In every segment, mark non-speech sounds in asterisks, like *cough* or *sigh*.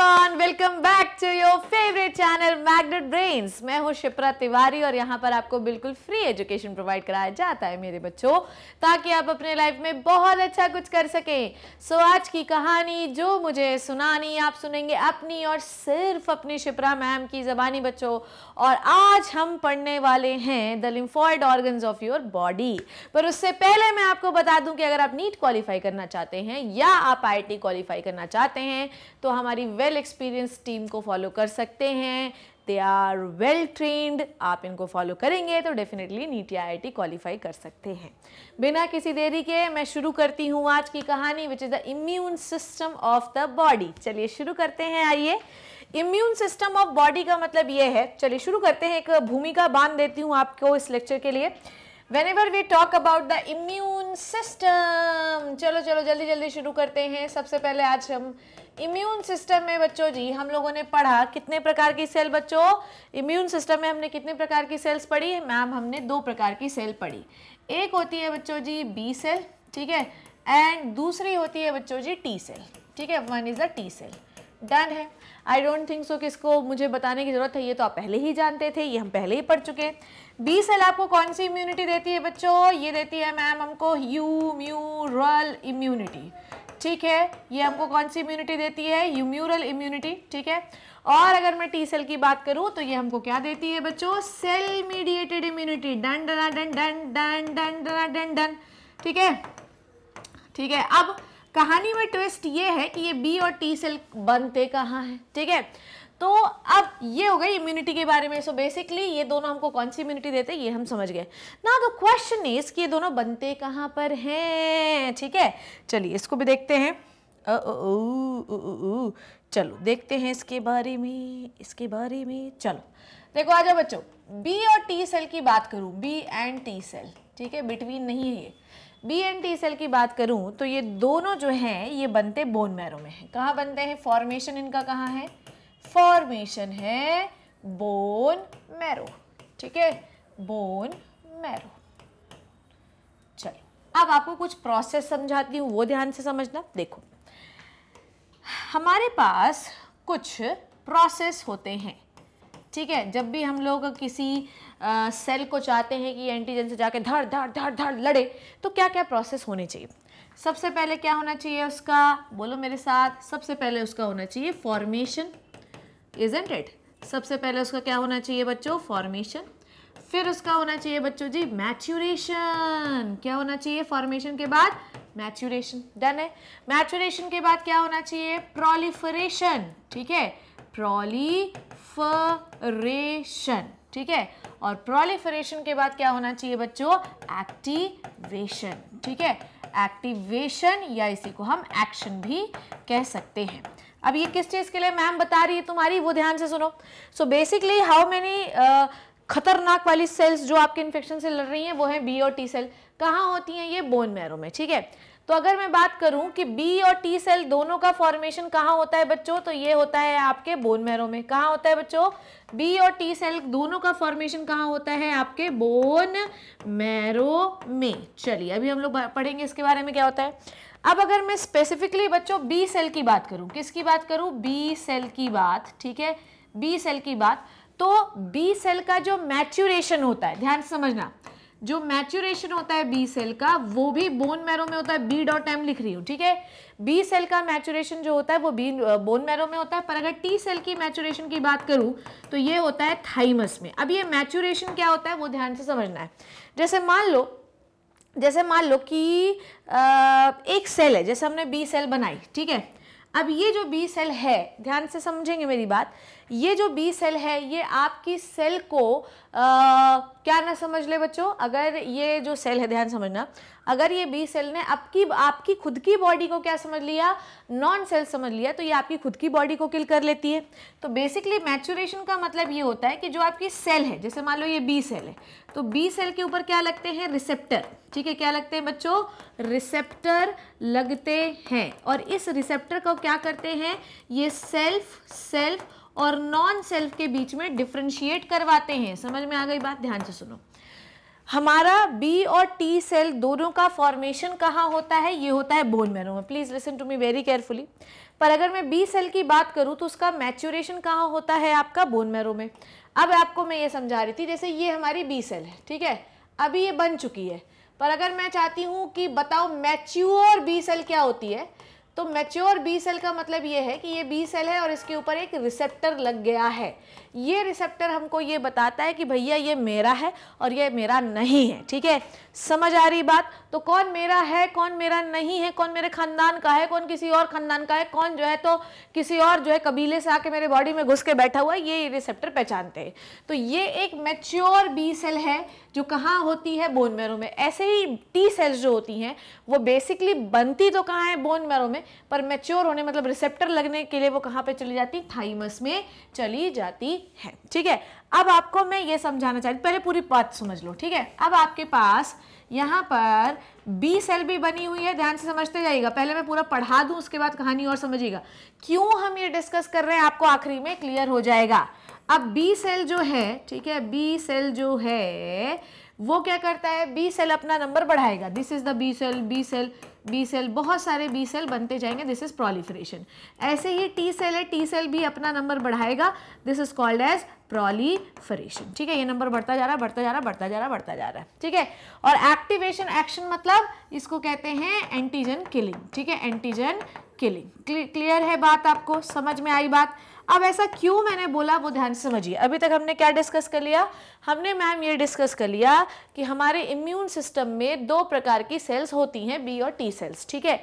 Everyone welcome back to your favourite channel magnet brains मैं हूं शिप्रा तिवारी और यहां पर आपको बिल्कुल फ्री एजुकेशन प्रोवाइड कराया जाता है मेरे बच्चों ताकि आप अपने लाइफ में बहुत अच्छा कुछ कर सकें सो so, आज की कहानी जो मुझे सुनानी आप सुनेंगे अपनी और सिर्फ अपनी शिप्रा मैम की जबानी बच्चों और आज हम पढ़ने वाले हैं the lymphoid organ of your body पर उससे पहले मैं आपको बता दूं कि अगर आप नीट क्वालिफाई करना चाहते हैं या आप आई क्वालिफाई करना चाहते हैं तो हमारी वेब वेल एक्सपीरियंस टीम को फॉलो कर सकते हैं दे आर वेल ट्रेंड आप इनको फॉलो करेंगे तो डेफिनेटली नीट या आई क्वालिफाई कर सकते हैं बिना किसी देरी के मैं शुरू करती हूँ आज की कहानी which is the immune system of the body चलिए शुरू करते हैं आइए इम्यून सिस्टम ऑफ बॉडी का मतलब ये है चलिए शुरू करते हैं एक भूमिका बांध देती हूँ आपको इस लेक्चर के लिए whenever we talk about the immune system चलो चलो जल्दी जल्दी शुरू करते हैं सबसे पहले आज हम इम्यून सिस्टम में बच्चों जी हम लोगों ने पढ़ा कितने प्रकार की सेल बच्चों इम्यून सिस्टम में हमने कितने प्रकार की सेल्स पढ़ी मैम हमने दो प्रकार की सेल पढ़ी एक होती है बच्चों जी बी सेल ठीक है एंड दूसरी होती है बच्चों जी टी सेल ठीक है one is the T cell done है आई डोंट थिंक सो कि इसको मुझे बताने की ज़रूरत है ये तो आप पहले ही जानते थे ये हम पहले ही पढ़ चुके हैं बी सेल आपको कौन सी इम्यूनिटी देती है बच्चों ये देती है मैम हमको ह्यू म्यूरल इम्यूनिटी ठीक है ये हमको कौन सी इम्यूनिटी देती है यूम्यूरल इम्यूनिटी ठीक है और अगर मैं टी सेल की बात करूं तो ये हमको क्या देती है बच्चों cell mediated immunity done done done done done done done done done ठीक है ठीक है अब कहानी में ट्विस्ट ये है कि ये बी और टी सेल बनते कहाँ हैं ठीक है तो अब ये हो गई इम्यूनिटी के बारे में सो so बेसिकली ये दोनों हमको कौन सी इम्यूनिटी देते हैं ये हम समझ गए ना तो क्वेश्चन इज कि ये दोनों बनते कहाँ पर हैं ठीक है चलिए इसको भी देखते हैं ओ, ओ, ओ, चलो देखते हैं इसके बारे में इसके बारे में चलो देखो आ जाओ बच्चों बी और टी सेल की बात करूँ बी एंड टी सेल ठीक है बिटवीन नहीं है ये बी एंड टी सेल की बात करूँ तो ये दोनों जो हैं ये बनते बोन मैरो में हैं कहाँ बनते हैं फॉर्मेशन इनका कहाँ है फॉर्मेशन है बोन मैरो ठीक है बोन मैरो चलो अब आपको कुछ प्रोसेस समझाती हूँ वो ध्यान से समझना देखो हमारे पास कुछ प्रोसेस होते हैं ठीक है जब भी हम लोग किसी आ, सेल को चाहते हैं कि एंटीजन से जाके धड़ धड़ धड़ धड़ लड़े तो क्या क्या प्रोसेस होने चाहिए सबसे पहले क्या होना चाहिए उसका बोलो मेरे साथ सबसे पहले उसका होना चाहिए फॉर्मेशन इजेंट इट सबसे पहले उसका क्या होना चाहिए बच्चों फॉर्मेशन फिर उसका होना चाहिए बच्चों जी मैच्यूरेशन क्या होना चाहिए फॉर्मेशन के बाद मैच्यूरेशन डन है मैच्यूरेशन के बाद क्या होना चाहिए प्रोलिफरेशन ठीक है प्रोलिफरेशन ठीक है और प्रोलिफरेशन के बाद क्या होना चाहिए बच्चों एक्टिवेशन ठीक है एक्टिवेशन या इसी को हम एक्शन भी कह सकते हैं अब ये किस चीज़ के लिए मैम बता रही है तुम्हारी वो ध्यान से सुनो सो बेसिकली हाउ मेनी खतरनाक वाली सेल्स जो आपके इन्फेक्शन से लड़ रही हैं वो हैं बी और टी सेल कहाँ होती हैं ये बोन मैरो में ठीक है तो अगर मैं बात करूं कि बी और टी सेल दोनों का फॉर्मेशन कहाँ होता है बच्चों तो ये होता है आपके बोन मैरो में कहाँ होता है बच्चों बी और टी सेल दोनों का फॉर्मेशन कहाँ होता है आपके बोन मैरो में चलिए अभी हम लोग पढ़ेंगे इसके बारे में क्या होता है अब अगर मैं स्पेसिफिकली बच्चों बी सेल की बात करूं किसकी बात करूँ बी सेल की बात ठीक है बी सेल की बात तो बी सेल का जो मैच्यूरेशन होता है ध्यान समझना जो मैच्यूरेशन होता है बी सेल का वो भी बोन मैरो में होता है बी डॉट एम लिख रही हूँ ठीक है बी सेल का मैचुरेशन जो होता है वो बी बोन मैरो में होता है पर अगर टी सेल की मैचुरेशन की बात करूँ तो ये होता है थाइमस में अब ये मैचुरेशन क्या होता है वो ध्यान से समझना है जैसे मान लो जैसे मान लो कि एक सेल है जैसे हमने बी सेल बनाई ठीक है अब ये जो बी सेल है ध्यान से समझेंगे मेरी बात ये जो बी सेल है ये आपकी सेल को आ, क्या ना समझ ले बच्चों अगर ये जो सेल है ध्यान समझना अगर ये बी सेल ने आपकी आपकी खुद की बॉडी को क्या समझ लिया नॉन सेल समझ लिया तो ये आपकी खुद की बॉडी को किल कर लेती है तो बेसिकली मैचुरेशन का मतलब ये होता है कि जो आपकी सेल है जैसे मान लो ये बी सेल है तो बी सेल के ऊपर क्या लगते हैं रिसेप्टर ठीक है क्या लगते हैं बच्चों रिसेप्टर लगते हैं और इस रिसेप्टर को क्या करते हैं ये सेल्फ सेल्फ और नॉन सेल्फ के बीच में डिफ्रेंशिएट करवाते हैं समझ में आ गई बात ध्यान से सुनो हमारा बी और टी सेल दोनों का फॉर्मेशन कहाँ होता है ये होता है बोन मैरो में please listen to me very carefully पर अगर मैं बी सेल की बात करूँ तो उसका मैच्योरेशन कहाँ होता है आपका बोन मैरो में अब आपको मैं ये समझा रही थी जैसे ये हमारी बी सेल है ठीक है अभी ये बन चुकी है पर अगर मैं चाहती हूँ कि बताओ मैच्योर बी सेल क्या होती है तो मैच्योर बी सेल का मतलब ये है कि ये बी सेल है और इसके ऊपर एक रिसेप्टर लग गया है ये रिसेप्टर हमको ये बताता है कि भैया ये मेरा है और ये मेरा नहीं है ठीक है समझ आ रही बात तो कौन मेरा है कौन मेरा नहीं है कौन मेरे खानदान का है कौन किसी और खानदान का है कौन जो है तो किसी और जो है कबीले से आके मेरे बॉडी में घुस के बैठा हुआ है ये रिसेप्टर पहचानते हैं तो ये एक मेच्योर बी सेल है जो कहाँ होती है बोन मैरो में ऐसे ही टी सेल्स जो होती हैं वो बेसिकली बनती तो कहाँ है बोन मैरो में पर मेच्योर होने मतलब रिसेप्टर लगने के लिए वो कहाँ पर चली जाती थाइमस में चली जाती है ठीक है अब आपको मैं ये समझाना चाहती पहले पूरी बात समझ लो ठीक है अब आपके पास यहाँ पर बी सेल भी बनी हुई है ध्यान से समझते जाइएगा पहले मैं पूरा पढ़ा दूँ उसके बाद कहानी और समझिएगा क्यों हम ये डिस्कस कर रहे हैं आपको आखिरी में क्लियर हो जाएगा अब बी सेल जो है ठीक है बी सेल जो है वो क्या करता है बी सेल अपना नंबर बढ़ाएगा this is the B cell B cell B cell बहुत सारे बी सेल बनते जाएंगे दिस इज प्रोलीफरेशन ऐसे ही टी सेल है टी सेल भी अपना नंबर बढ़ाएगा this is called as proliferation ठीक है ये नंबर बढ़ता जा रहा है बढ़ता जा रहा है बढ़ता जा रहा है बढ़ता जा रहा है ठीक है और एक्टिवेशन एक्शन मतलब इसको कहते हैं एंटीजन किलिंग ठीक है एंटीजन किलिंग क्लियर है बात आपको समझ में आई बात अब ऐसा क्यों मैंने बोला वो ध्यान से समझिए अभी तक हमने क्या डिस्कस कर लिया हमने मैम ये डिस्कस कर लिया कि हमारे इम्यून सिस्टम में दो प्रकार की सेल्स होती हैं बी और टी सेल्स ठीक है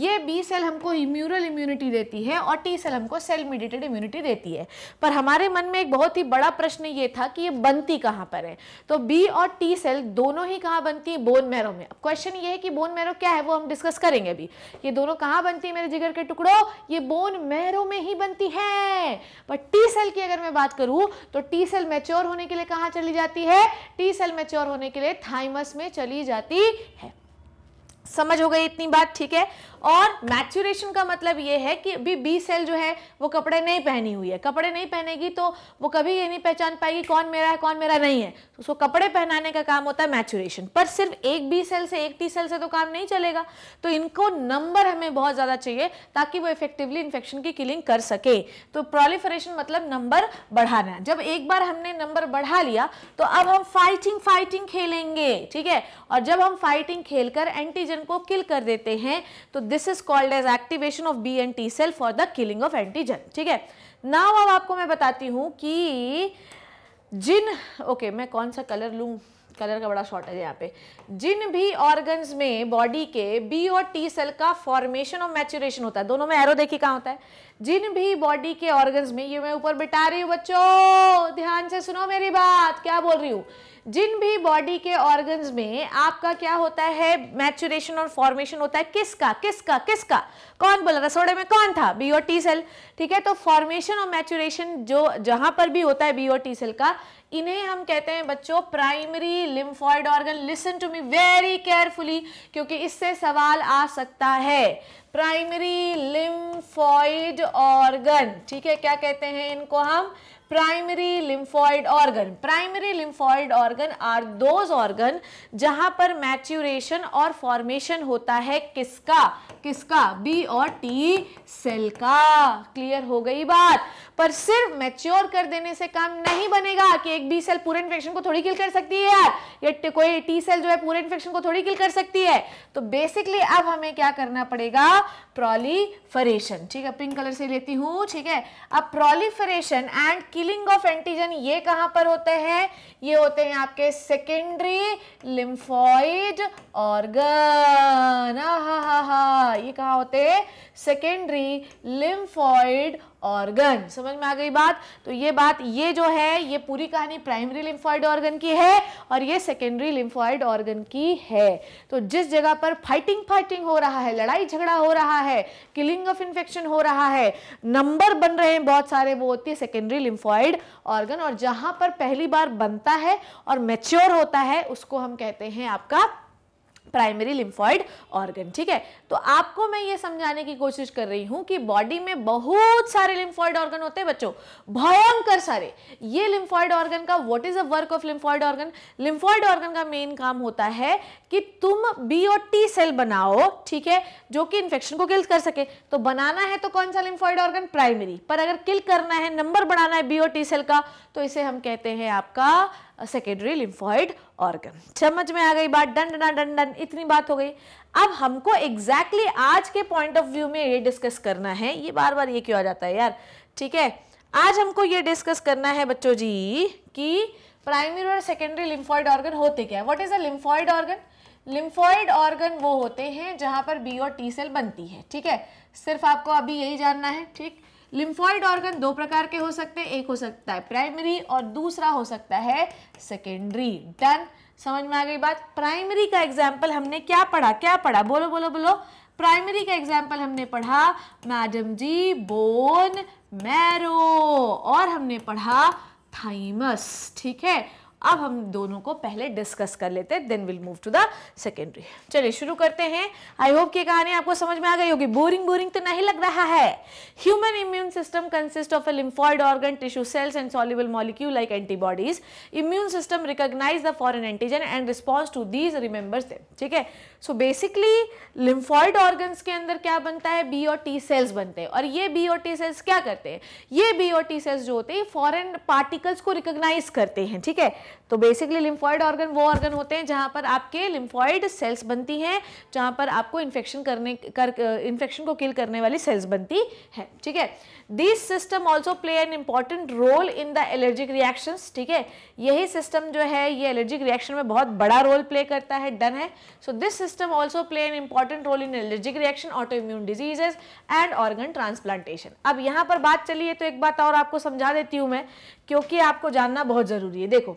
ये बी सेल हमको इम्यूनल इम्यूनिटी देती है और टी सेल हमको सेल मीडिएटेड इम्यूनिटी देती है पर हमारे मन में एक बहुत ही बड़ा प्रश्न ये था कि ये बनती कहाँ पर है तो बी और टी सेल दोनों ही कहाँ बनती है बोन मैरो में अब क्वेश्चन ये है कि बोन मैरो क्या है वो हम डिस्कस करेंगे अभी ये दोनों कहाँ बनती है मेरे जिगर के टुकड़ो ये बोन मैरो में ही बनती है पर टी सेल की अगर मैं बात करूँ तो टी सेल मेच्योर होने के लिए कहाँ चली चली जाती है टी सेल मेच्योर होने के लिए थाइमस में चली जाती है समझ हो गई इतनी बात ठीक है और मैच्यूरेशन का मतलब ये है कि अभी बी सेल जो है वो कपड़े नहीं पहनी हुई है कपड़े नहीं पहनेगी तो वो कभी ये नहीं पहचान पाएगी कौन मेरा है कौन मेरा नहीं है उसको कपड़े पहनाने का काम होता है मैच्यूरेशन पर सिर्फ एक बी सेल से एक टी सेल से तो काम नहीं चलेगा तो इनको नंबर हमें बहुत ज़्यादा चाहिए ताकि वो इफेक्टिवली इन्फेक्शन की किलिंग कर सके तो प्रोलिफरेशन मतलब नंबर बढ़ाना है जब एक बार हमने नंबर बढ़ा लिया तो अब हम फाइटिंग फाइटिंग खेलेंगे ठीक है और जब हम फाइटिंग खेलकर एंटीजन को किल कर देते हैं तो this is called as activation of B and T cell for the killing of antigen ठीक है नाउ अब आपको मैं बताती हूँ कि जिन ओके okay, मैं कौन सा कलर लूँ कलर का बड़ा शॉर्टेज है यहाँ पे जिन भी ऑर्गन्स में बॉडी के बी और टी सेल का फॉर्मेशन और मैचुरेशन होता है दोनों में एरो देखिए कहाँ होता है जिन भी बॉडी के ऑर्गन्स में ये मैं ऊपर बिठा रही हूँ बच्चों ध्यान से सुनो मेरी बात क्या बोल रही हूँ जिन भी बॉडी के ऑर्गन्स में आपका क्या होता है मैचुरेशन और फॉर्मेशन होता है किसका किसका किसका कौन बोला रसोड़े में कौन था बी और टी सेल ठीक है तो फॉर्मेशन और मैचुरेशन जो जहां पर भी होता है बी और टी सेल का इन्हें हम कहते हैं बच्चों primary lymphoid organ listen to me very carefully क्योंकि इससे सवाल आ सकता है प्राइमरी लिम्फॉइड ऑर्गन ठीक है क्या कहते हैं इनको हम primary lymphoid organ primary lymphoid organ are those organ जहां पर मैच्यूरेशन और फॉर्मेशन होता है किसका किसका बी और टी सेल का क्लियर हो गई बात पर सिर्फ मैच्योर कर देने से काम नहीं बनेगा कि एक बी सेल पूरे इन्फेक्शन को थोड़ी किल कर सकती है यार ये कोई टी सेल जो है पूरे इन्फेक्शन को थोड़ी किल कर सकती है तो बेसिकली अब हमें क्या करना पड़ेगा प्रोलीफरेशन ठीक है पिंक कलर से लेती हूँ ठीक है अब proliferation and killing of antigen ये कहाँ पर होते हैं ये होते हैं आपके सेकेंडरी लिम्फॉइड ऑर्गन हा हा हा ये कहाँ होते हैं सेकेंडरी लिम्फॉइड ऑर्गन समझ में आ गई बात तो ये बात ये जो है ये पूरी कहानी प्राइमरी लिम्फॉइड ऑर्गन की है और ये सेकेंडरी लिम्फॉइड ऑर्गन की है तो जिस जगह पर फाइटिंग फाइटिंग हो रहा है लड़ाई झगड़ा हो रहा है किलिंग ऑफ इन्फेक्शन हो रहा है नंबर बन रहे हैं बहुत सारे वो होती है सेकेंडरी लिम्फॉइड ऑर्गन और जहाँ पर पहली बार बनता है और मेच्योर होता है उसको हम कहते हैं आपका प्राइमरी लिम्फॉइड ऑर्गन ठीक है तो आपको मैं ये समझाने की कोशिश कर रही हूँ कि बॉडी में बहुत सारे लिम्फॉइड ऑर्गन होते हैं बच्चों भयंकर सारे ये लिम्फॉइड ऑर्गन का what is a work of lymphoid organ lymphoid organ का मेन काम होता है कि तुम बी और टी सेल बनाओ ठीक है जो कि इन्फेक्शन को किल कर सके तो बनाना है तो कौन सा लिम्फॉइड ऑर्गन प्राइमरी पर अगर किल करना है नंबर बढ़ाना है बी और टी सेल का तो इसे हम कहते हैं आपका सेकेंडरी लिम्फॉइड ऑर्गन समझ में आ गई बात डन डन डन डन इतनी बात हो गई अब हमको एग्जैक्टली exactly आज के पॉइंट ऑफ व्यू में ये डिस्कस करना है ये बार बार ये क्यों आ जाता है यार ठीक है आज हमको ये डिस्कस करना है बच्चों जी कि प्राइमरी और सेकेंडरी लिम्फॉइड ऑर्गन होते क्या है what is a lymphoid organ lymphoid organ वो होते हैं जहाँ पर बी और टी सेल बनती है ठीक है सिर्फ आपको अभी यही जानना है ठीक लिम्फॉइड ऑर्गन दो प्रकार के हो सकते हैं एक हो सकता है प्राइमरी और दूसरा हो सकता है सेकेंडरी डन समझ में आ गई बात प्राइमरी का एग्जाम्पल हमने क्या पढ़ा क्या पढ़ा बोलो बोलो बोलो प्राइमरी का एग्जाम्पल हमने पढ़ा मैडम जी बोन मैरो और हमने पढ़ा थाइमस ठीक है अब हम दोनों को पहले डिस्कस कर लेते हैं then will move to the secondary चलिए शुरू करते हैं आई होप ये कहानी आपको समझ में आ गई होगी बोरिंग बोरिंग तो नहीं लग रहा है human immune system consist of a lymphoid organ tissue cells and soluble molecule like antibodies immune system recognise the foreign antigen and response to these remembers ठीक है सो बेसिकली लिम्फॉइड ऑर्गन्स के अंदर क्या बनता है बी और T sales बनते हैं और ये बी और टी सेल्स क्या करते हैं ये बी और टी सेल्स जो होते हैं फॉरन पार्टिकल्स को रिकोगनाइज करते हैं ठीक है तो बेसिकली लिम्फॉइड ऑर्गन वो ऑर्गन होते हैं जहाँ पर आपके लिम्फॉइड सेल्स बनती हैं जहाँ पर आपको इन्फेक्शन करने कर इन्फेक्शन को किल करने वाली सेल्स बनती है ठीक है this system also play an important role in the allergic reactions ठीक है यही सिस्टम जो है ये एलर्जिक रिएक्शन में बहुत बड़ा रोल प्ले करता है डन है so this system also play an important role in allergic reaction auto immune diseases and organ transplantation अब यहाँ पर बात चलिए तो एक बात और आपको समझा देती हूँ मैं क्योंकि आपको जानना बहुत ज़रूरी है देखो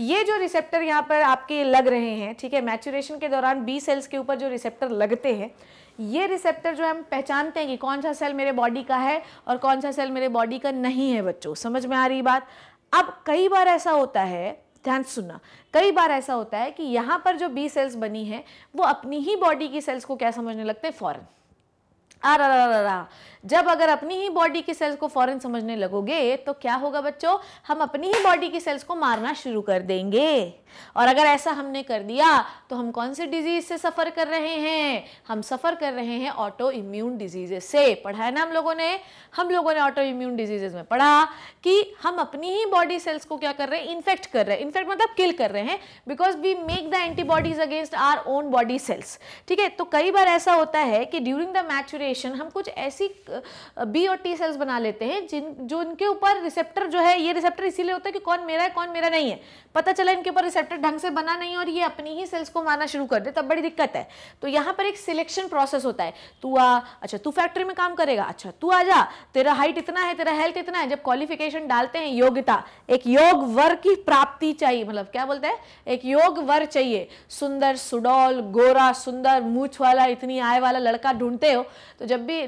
ये जो रिसेप्टर यहाँ पर आपके लग रहे हैं ठीक है मैचुरेशन के दौरान बी सेल्स के ऊपर जो रिसेप्टर लगते हैं ये रिसेप्टर जो हम पहचानते हैं कि कौन सा सेल मेरे बॉडी का है और कौन सा सेल मेरे बॉडी का नहीं है बच्चों समझ में आ रही बात अब कई बार ऐसा होता है ध्यान सुनना कई बार ऐसा होता है कि यहाँ पर जो बी सेल्स बनी है वो अपनी ही बॉडी की सेल्स को क्या समझने लगते हैं फॉरन आ रहा रहा जब अगर अपनी ही बॉडी की सेल्स को फॉरन समझने लगोगे तो क्या होगा बच्चों हम अपनी ही बॉडी की सेल्स को मारना शुरू कर देंगे और अगर ऐसा हमने कर दिया तो हम कौन से डिजीज से सफ़र कर रहे हैं हम सफ़र कर रहे हैं ऑटो इम्यून डिजीजेस से पढ़ा है ना हम लोगों ने हम लोगों ने ऑटो इम्यून डिजीजेस में पढ़ा कि हम अपनी ही बॉडी सेल्स को क्या कर रहे हैं इन्फेक्ट कर रहे हैं इन्फेक्ट मतलब किल कर रहे हैं because we make the antibodies against our own body cells ठीक है तो कई बार ऐसा होता है कि ड्यूरिंग द मैचुरेशन हम कुछ ऐसी बी और टी सेल्स बना लेते हैं जिन जो इनके ऊपर रिसेप्टर जो है ये रिसेप्टर इसीलिए होता है कि कौन मेरा है कौन मेरा नहीं है पता चला इनके ऊपर रिसेप्टर ढंग से बना नहीं और ये अपनी ही सेल्स को मारना शुरू कर दे तब बड़ी दिक्कत है तो यहाँ पर एक सिलेक्शन प्रोसेस होता है तू आ अच्छा तू फैक्ट्री में काम करेगा अच्छा तू आ जा तेरा हाइट इतना है तेरा हेल्थ इतना है जब क्वालिफिकेशन डालते हैं योग्यता एक योग वर की प्राप्ति चाहिए मतलब क्या बोलते हैं एक योग वर चाहिए सुंदर सुडौल गोरा सुंदर मूछ वाला इतनी आय वाला लड़का ढूंढते हो तो जब भी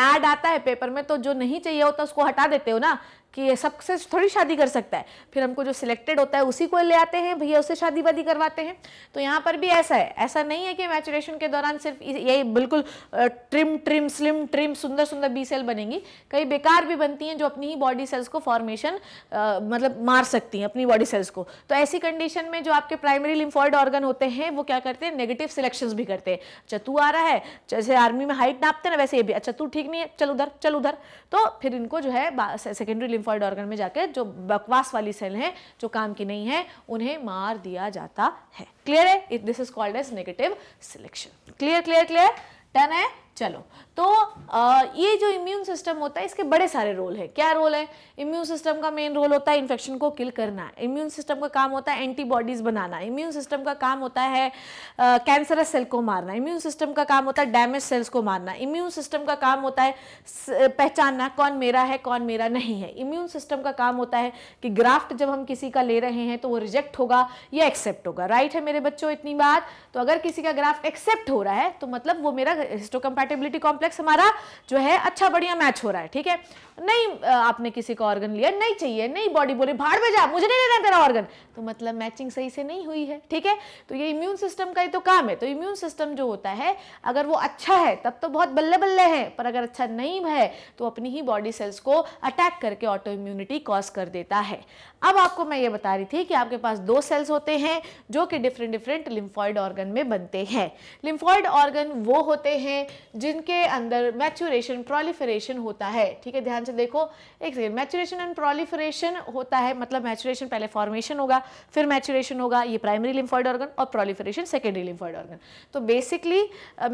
एड आता है पेपर में तो जो नहीं चाहिए होता उसको हटा देते हो ना कि सबसे थोड़ी शादी कर सकता है फिर हमको जो सिलेक्टेड होता है उसी को ले आते हैं भैया उससे शादी वादी करवाते हैं तो यहाँ पर भी ऐसा है ऐसा नहीं है कि मैचुरेशन के दौरान सिर्फ यही बिल्कुल ट्रिम ट्रिम स्लिम ट्रिम सुंदर सुंदर बी सेल बनेंगी कई बेकार भी बनती हैं जो अपनी ही बॉडी सेल्स को फॉर्मेशन मतलब मार सकती हैं अपनी बॉडी सेल्स को तो ऐसी कंडीशन में जो आपके प्राइमरी लिम्फॉइड ऑर्गन होते हैं वो क्या करते हैं नेगेटिव सिलेक्शन भी करते हैं अच्छा तू आ रहा है जैसे आर्मी में हाइट नापते ना वैसे ये भी अच्छा तू ठीक नहीं है चल उधर चल उधर तो फिर इनको जो है सेकेंडरी लिम्फॉइड ऑर्गन में जाकर जो बकवास वाली सेल हैं जो काम की नहीं है उन्हें मार दिया जाता है क्लियर है this is called as negative selection clear clear clear done है चलो तो ये जो इम्यून सिस्टम होता है इसके बड़े सारे रोल है क्या रोल है इम्यून सिस्टम का मेन रोल होता है इन्फेक्शन को किल करना इम्यून सिस्टम का काम होता है एंटीबॉडीज़ बनाना इम्यून सिस्टम का काम होता है कैंसरस सेल को मारना इम्यून सिस्टम का काम होता है डैमेज सेल्स को मारना इम्यून सिस्टम का काम होता है पहचानना कौन मेरा है कौन मेरा नहीं है इम्यून सिस्टम का काम होता है कि ग्राफ्ट जब हम किसी का ले रहे हैं तो वो रिजेक्ट होगा या एक्सेप्ट होगा राइट है मेरे बच्चों इतनी बात तो अगर किसी का ग्राफ्ट एक्सेप्ट हो रहा है तो मतलब वो मेरा हिस्टोकम्पैटिबिलिटी कॉम्प्लेक्स इंडेक्स हमारा जो है अच्छा बढ़िया मैच हो रहा है ठीक है नहीं आपने किसी का ऑर्गन लिया नहीं चाहिए नहीं बॉडी बोले भाड़ में जा मुझे नहीं लेना तेरा ऑर्गन तो मतलब मैचिंग सही से नहीं हुई है ठीक है तो ये इम्यून सिस्टम का ही तो काम है तो इम्यून सिस्टम जो होता है अगर वो अच्छा है तब तो बहुत बल्ले बल्ले है पर अगर अच्छा नहीं है तो अपनी ही बॉडी सेल्स को अटैक करके ऑटो इम्यूनिटी कॉज कर देता है अब आपको मैं ये बता रही थी कि आपके पास दो सेल्स होते हैं जो कि डिफरेंट डिफरेंट लिम्फॉइड ऑर्गन में बनते हैं लिम्फॉइड ऑर्गन वो होते हैं जिनके अंदर मैचुरेशन प्रोलिफरेशन होता है ठीक है ध्यान से देखो एक सेकेंड मैचुरेशन एंड प्रोलीफरेशन होता है मतलब मैचुरेशन पहले फॉर्मेशन होगा फिर मैचुरेशन होगा ये प्राइमरी लिम्फॉइड ऑर्गन और प्रोलीफरेशन सेकेंडरी लिम्फॉइड ऑर्गन तो बेसिकली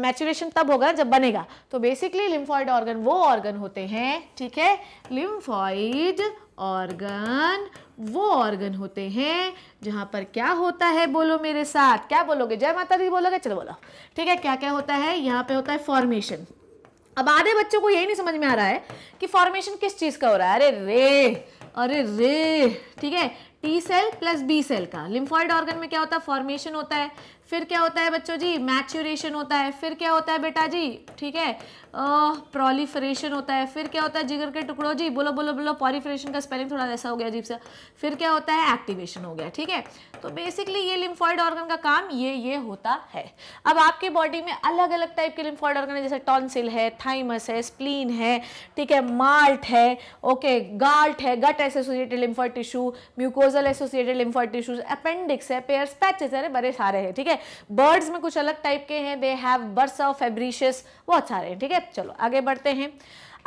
मैचुरेशन तब होगा जब बनेगा तो बेसिकली लिम्फॉइड ऑर्गन वो ऑर्गन होते हैं ठीक है लिम्फॉइड ऑर्गन वो ऑर्गन होते हैं जहां पर क्या होता है बोलो मेरे साथ क्या बोलोगे जय माता दी बोलोगे चलो बोलो ठीक है क्या क्या होता है यहाँ पे होता है फॉर्मेशन अब आधे बच्चों को यही नहीं समझ में आ रहा है कि फॉर्मेशन किस चीज़ का हो रहा है अरे रे अरे रे ठीक है T cell plus B cell का लिम्फॉइड ऑर्गन में क्या होता है फॉर्मेशन होता है फिर क्या होता है बच्चों जी मैच्योरेशन होता है फिर क्या होता है बेटा जी ठीक है प्रोलीफरेशन होता है फिर क्या होता है जिगर के टुकड़ों जी बोलो बोलो बोलो पॉलीफरेशन का स्पेलिंग थोड़ा ऐसा हो गया अजीब सा फिर क्या होता है एक्टिवेशन हो गया ठीक है तो बेसिकली ये लिम्फॉइड ऑर्गन का काम ये ये होता है अब आपके बॉडी में अलग अलग टाइप के लिम्फॉइड ऑर्गन है जैसे टॉन्सिल है थाइमस है स्प्लीन है ठीक है माल्ट है ओके गाल्ट है gut associated lymphoid tissue mucosal associated lymphoid tissues appendix है पेयर्स पैचेस है बड़े सारे हैं ठीक है बर्ड्स में कुछ अलग टाइप के हैं दे हैव बर्स ऑफ फेब्रिशियस बहुत सारे हैं ठीक है चलो आगे बढ़ते हैं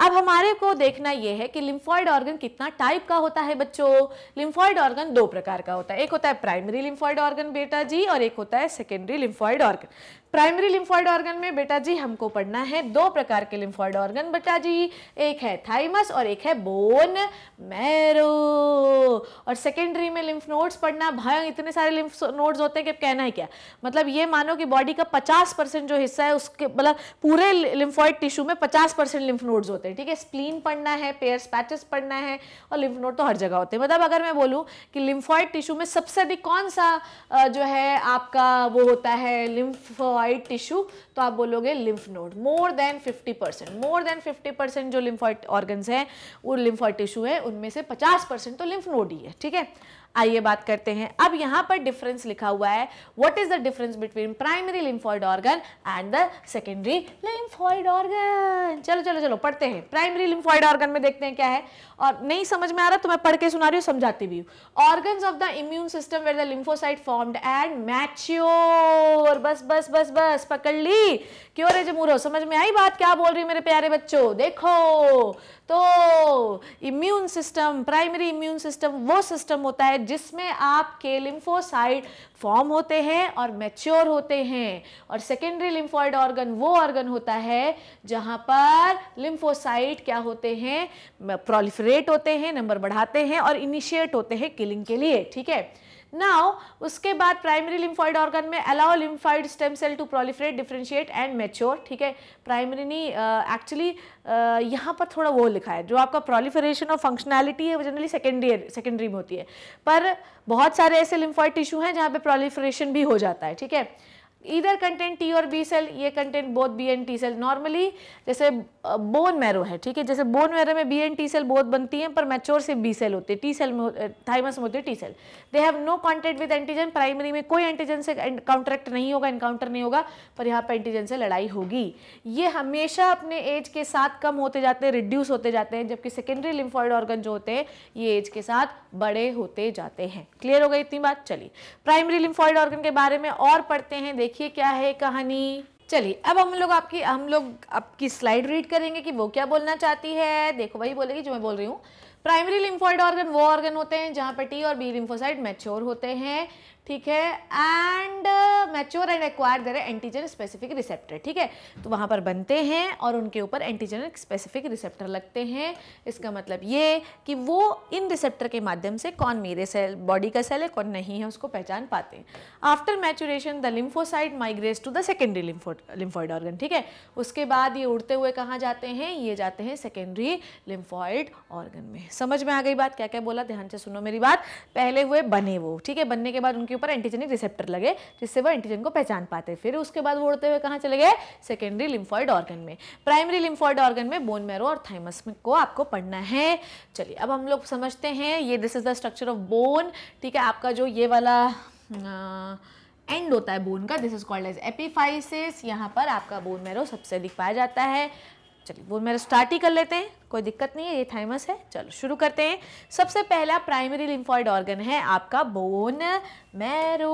अब हमारे को देखना यह है कि लिम्फॉइड ऑर्गन कितना टाइप का होता है बच्चों लिम्फॉइड ऑर्गन दो प्रकार का होता है एक होता है प्राइमरी लिम्फॉइड ऑर्गन बेटा जी और एक होता है secondary lymphoid organ primary lymphoid organ में बेटा जी हमको पढ़ना है दो प्रकार के लिम्फॉइड ऑर्गन बेटा जी एक है थाइमस और एक है बोन मैरो और सेकेंडरी में लिम्फ नोड्स पढ़ना भाई इतने सारे लिम्फ नोड्स होते हैं कि कहना है क्या मतलब ये मानो कि बॉडी का 50 परसेंट जो हिस्सा है उसके मतलब पूरे लिम्फॉइड टिश्यू में 50 परसेंट लिम्फ नोड्स होते हैं ठीक है स्प्लीन पढ़ना है पेयर स्पैचेस पढ़ना है और लिम्फ नोड तो हर जगह होते हैं मतलब अगर मैं बोलूँ कि लिम्फॉइड टिश्यू में सबसे अधिक कौन सा जो है आपका वो होता है लिम्फ लिम्फॉइड टिश्यू तो आप बोलोगे lymph node more than 50 percent more than 50 percent जो लिम्फॉइड ऑर्गन्स हैं वो लिम्फॉइड टिश्यू है उनमें से 50 परसेंट तो लिम्फ नोड ही है ठीक है आइए बात करते हैं अब यहां पर डिफरेंस लिखा हुआ है what is the difference between primary lymphoid organ and the secondary lymphoid organ चलो चलो चलो पढ़ते हैं प्राइमरी लिम्फॉइड ऑर्गन में देखते हैं क्या है और नहीं समझ में आ रहा तो मैं पढ़ के सुना रही हूँ समझाती भी हूँ organ of the immune system where the lymphocyte formed and mature बस बस बस बस पकड़ ली क्यों रे जमूर समझ में आई बात क्या बोल रही मेरे प्यारे बच्चों देखो तो immune system primary immune system वो सिस्टम होता है जिसमें आपके लिम्फोसाइड फॉर्म होते हैं और मैच्योर होते हैं और सेकेंडरी लिम्फॉइड ऑर्गन वो ऑर्गन होता है जहाँ पर लिम्फोसाइड क्या होते हैं प्रोलिफरेट होते हैं नंबर बढ़ाते हैं और इनिशिएट होते हैं किलिंग के लिए ठीक है नाउ उसके बाद प्राइमरी लिम्फॉइड ऑर्गन में allow lymphoid stem cell to proliferate differentiate and mature ठीक है प्राइमरी नहीं एक्चुअली यहाँ पर थोड़ा वो लिखा है जो आपका प्रोलिफरेशन और फंक्शनैलिटी है वो जनरली सेकेंडरी सेकेंडरी में होती है पर बहुत सारे ऐसे लिम्फॉइड टिश्यू हैं जहाँ पे प्रोलिफरेशन भी हो जाता है ठीक है इधर कंटेंट टी और बी सेल ये content both B and T cell normally जैसे बोन मैरो है ठीक है जैसे बोन मैरो में बी एंड टी सेल बहुत बनती हैं पर मैच्योर से बी सेल होते हैं टी सेल में थाइमस में होते हैं T cell they have no contact with antigen primary में कोई एंटीजन से कॉन्ट्रैक्ट नहीं होगा इनकाउंटर नहीं होगा पर यहाँ पर एंटीजन से लड़ाई होगी ये हमेशा अपने एज के साथ कम होते जाते हैं रिड्यूस होते जाते हैं जबकि सेकेंडरी लिम्फॉइड ऑर्गन जो होते हैं ये एज के साथ बड़े होते जाते हैं क्लियर हो गई इतनी बात चलिए प्राइमरी लिम्फॉइड ऑर्गन के बारे में और पढ़ते हैं देखिए देखिए क्या है कहानी चलिए अब हम लोग आपकी हम लोग आपकी स्लाइड रीड करेंगे कि वो क्या बोलना चाहती है देखो वही बोलेगी जो मैं बोल रही हूँ प्राइमरी लिम्फॉइड ऑर्गन वो ऑर्गन होते हैं जहाँ पर टी और बी लिम्फोसाइड मैच्योर होते हैं ठीक है एंड मैच्योर एंड एक्वायर दे रहे एंटीजन स्पेसिफिक रिसेप्टर ठीक है तो वहाँ पर बनते हैं और उनके ऊपर एंटीजन स्पेसिफिक रिसेप्टर लगते हैं इसका मतलब ये कि वो इन रिसेप्टर के माध्यम से कौन मेरे सेल बॉडी का सेल है कौन नहीं है उसको पहचान पाते हैं after maturation the lymphocyte migrates to the secondary lymphoid organ ठीक है उसके बाद ये उड़ते हुए कहाँ जाते हैं ये जाते हैं सेकेंडरी लिम्फॉइड ऑर्गन में समझ में आ गई बात क्या क्या बोला ध्यान से सुनो मेरी बात पहले हुए बने वो ठीक है बनने के बाद उनकी उनके ऊपर एंटीजेनिक रिसेप्टर लगे जिससे वो एंटीजन को पहचान पाते फिर उसके बाद वो उड़ते हुए कहाँ चले गए सेकेंडरी लिम्फॉइड ऑर्गन में प्राइमरी लिम्फॉइड ऑर्गन में बोन मैरो और थाइमस को आपको पढ़ना है चलिए अब हम लोग समझते हैं ये this is the structure of bone ठीक है आपका जो ये वाला एंड होता है बोन का this is called as epiphysis यहाँ पर आपका बोन मैरो सबसे अधिक पाया जाता है चलिए बोन मैरो स्टार्ट ही कर लेते हैं कोई दिक्कत नहीं है ये थाइमस है चलो शुरू करते हैं सबसे पहला प्राइमरी लिम्फॉइड ऑर्गन है आपका बोन मैरो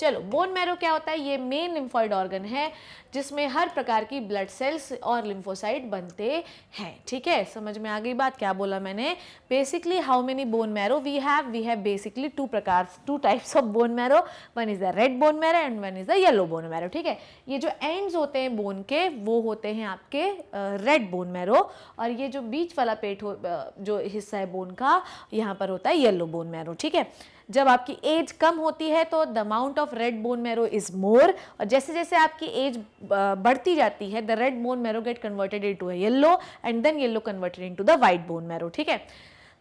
चलो बोन मैरो क्या होता है ये मेन लिम्फॉइड ऑर्गन है जिसमें हर प्रकार की ब्लड सेल्स और लिम्फोसाइट बनते हैं ठीक है समझ में आ गई बात क्या बोला मैंने basically how many bone marrow we have we have basically two प्रकार two types of bone marrow one is the red bone marrow and one is the yellow bone marrow ठीक है ये जो एंड्स होते हैं बोन के वो होते हैं आपके रेड बोन मैरो और ये जो बीच वाला पेट हो जो हिस्सा है बोन का यहाँ पर होता है येलो बोन मैरो ठीक है जब आपकी एज कम होती है तो the amount of red bone marrow is more और जैसे जैसे आपकी एज बढ़ती जाती है the red bone marrow get converted into yellow and then yellow converted into the white bone marrow ठीक है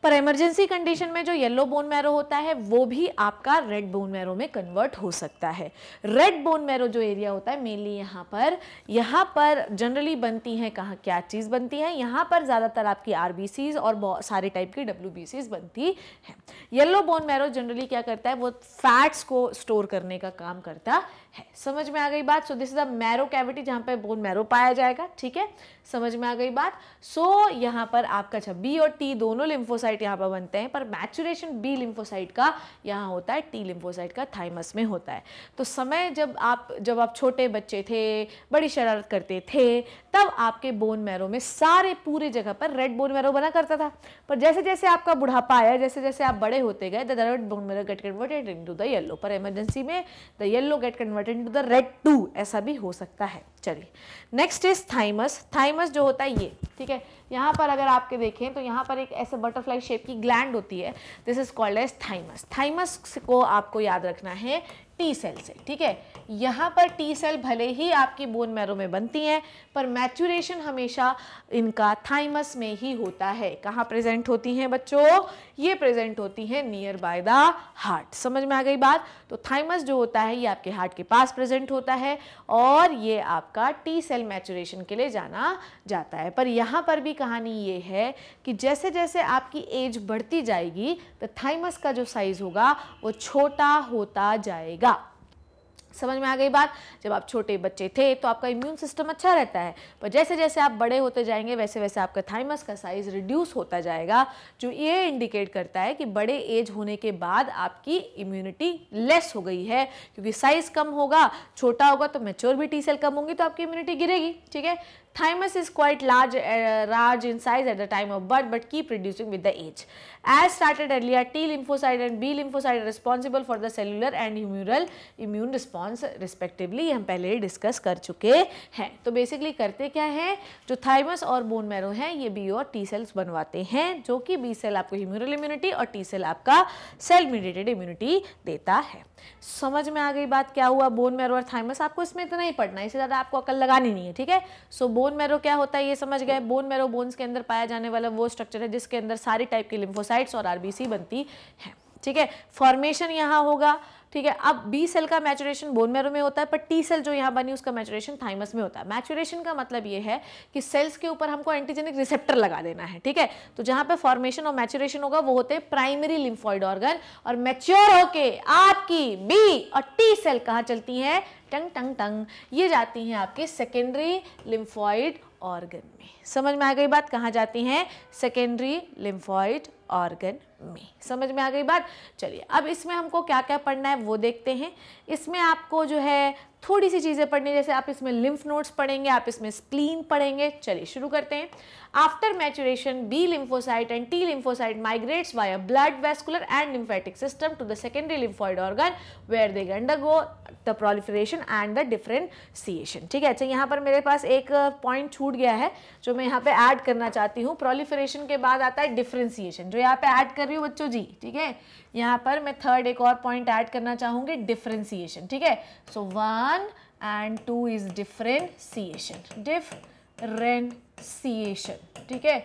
पर इमरजेंसी कंडीशन में जो येलो बोन मैरो होता है वो भी आपका रेड बोन मैरो में कन्वर्ट हो सकता है रेड बोन मैरो जो एरिया होता है मेनली यहाँ पर यहाँ पर जनरली बनती हैं कहाँ क्या चीज़ बनती है यहाँ पर ज़्यादातर आपकी आर और बहुत सारे टाइप की डब्ल्यू बनती है येल्लो बोन मैरो जनरली क्या करता है वो फैट्स को स्टोर करने का काम करता है समझ में आ गई बात so this is a marrow cavity जहां पर बोन मैरो पाया जाएगा ठीक है समझ में आ गई बात सो so, यहां पर आपका अच्छा बी और टी दोनों लिम्फोसाइट यहां पर बनते हैं पर मैचुरेशन बी लिम्फोसाइट का यहां होता है टी लिम्फोसाइट का थाइमस में होता है तो समय जब आप जब आप छोटे बच्चे थे बड़ी शरारत करते थे तब आपके बोन मैरो में सारे पूरे जगह पर रेड बोन मैरो बना करता था पर जैसे जैसे आपका बुढ़ापा आया जैसे जैसे आप बड़े होते गए the red bone marrow get converted in the yellow पर इमरजेंसी में the yellow get converted converted to the red too ऐसा भी हो सकता है चलिए नेक्स्ट इज थाइमस थाइमस जो होता है ये ठीक है यहाँ पर अगर आपके देखें तो यहाँ पर एक ऐसे बटरफ्लाई शेप की ग्लैंड होती है this is called as thymus thymus को आपको याद रखना है टी सेल से ठीक है यहाँ पर टी सेल भले ही आपकी बोन मैरो में बनती हैं पर मैचुरेशन हमेशा इनका थाइमस में ही होता है कहाँ प्रेजेंट होती हैं बच्चों ये प्रेजेंट होती हैं नियर बाय द हार्ट समझ में आ गई बात तो थाइमस जो होता है ये आपके हार्ट के पास प्रेजेंट होता है और ये आपका टी सेल मैचुरेशन के लिए जाना जाता है पर यहाँ पर भी कहानी ये है कि जैसे जैसे आपकी एज बढ़ती जाएगी तो थाइमस का जो साइज़ होगा वो छोटा होता जाएगा समझ में आ गई बात जब आप छोटे बच्चे थे तो आपका इम्यून सिस्टम अच्छा रहता है पर जैसे जैसे आप बड़े होते जाएंगे वैसे वैसे आपका थाइमस का साइज रिड्यूस होता जाएगा जो ये इंडिकेट करता है कि बड़े एज होने के बाद आपकी इम्यूनिटी लेस हो गई है क्योंकि साइज कम होगा छोटा होगा तो मेच्योर भी टी सेल कम होंगी तो आपकी इम्यूनिटी गिरेगी ठीक है Thymus is quite large, uh, large in size at the time of birth but keep reducing with the age. As started earlier, T lymphocyte and B lymphocyte are responsible for the cellular and humoral immune response respectively. hum pehle ही discuss कर चुके हैं तो basically करते क्या हैं जो thymus और बोन मैरो हैं ये बी और टी सेल्स बनवाते हैं जो कि बी सेल आपको ह्यूमरल इम्यूनिटी और टी सेल आपका सेल मीडिएटेड इम्यूनिटी देता है समझ में आ गई बात क्या हुआ बोन मैरो और थाइमस आपको इसमें इतना ही पढ़ना है इससे ज़्यादा आपको अकल लगानी नहीं है ठीक है सो बोन बोन मैरो क्या होता है ये समझ गए बोन मैरो बोन्स के अंदर पाया जाने वाला वो स्ट्रक्चर है जिसके अंदर सारी टाइप की लिम्फोसाइट्स और आरबीसी बनती है ठीक है फॉर्मेशन यहाँ होगा ठीक है अब बी सेल का मैचुरेशन बोन मैरो में होता है पर टी सेल जो यहाँ बनी उसका मैचुरेशन थाइमस में होता है मैचुरेशन का मतलब ये है कि सेल्स के ऊपर हमको एंटीजेनिक रिसेप्टर लगा देना है ठीक है तो जहाँ पे फॉर्मेशन और मैचुरेशन होगा वो होते हैं प्राइमरी लिम्फॉइड ऑर्गन और मैच्योर होके आपकी बी और टी सेल कहाँ चलती हैं टंग टंग टंग ये जाती हैं आपके सेकेंडरी लिम्फॉइड ऑर्गन में समझ में आ गई बात कहाँ जाती हैं सेकेंडरी लिम्फॉइड ऑर्गन में समझ में आ गई बात चलिए अब इसमें हमको क्या क्या पढ़ना है वो देखते हैं इसमें आपको जो है थोड़ी सी चीज़ें पढ़नी जैसे आप इसमें लिम्फ नोड्स पढ़ेंगे आप इसमें स्प्लीन पढ़ेंगे चलिए शुरू करते हैं after maturation B lymphocyte and T lymphocyte migrates via blood vascular and lymphatic system to the secondary lymphoid organ where they undergo the proliferation and the सीएशन ठीक है अच्छा यहाँ पर मेरे पास एक पॉइंट छूट गया है जो मैं यहाँ पे ऐड करना चाहती हूँ प्रोलिफरेशन के बाद आता है डिफ्रेंसिएशन जो यहाँ पे ऐड कर रही हूँ बच्चों जी ठीक है यहाँ पर मैं थर्ड एक और पॉइंट ऐड करना चाहूँगी डिफ्रेंसीशन ठीक है so one and two is differentiation differentiation ठीक है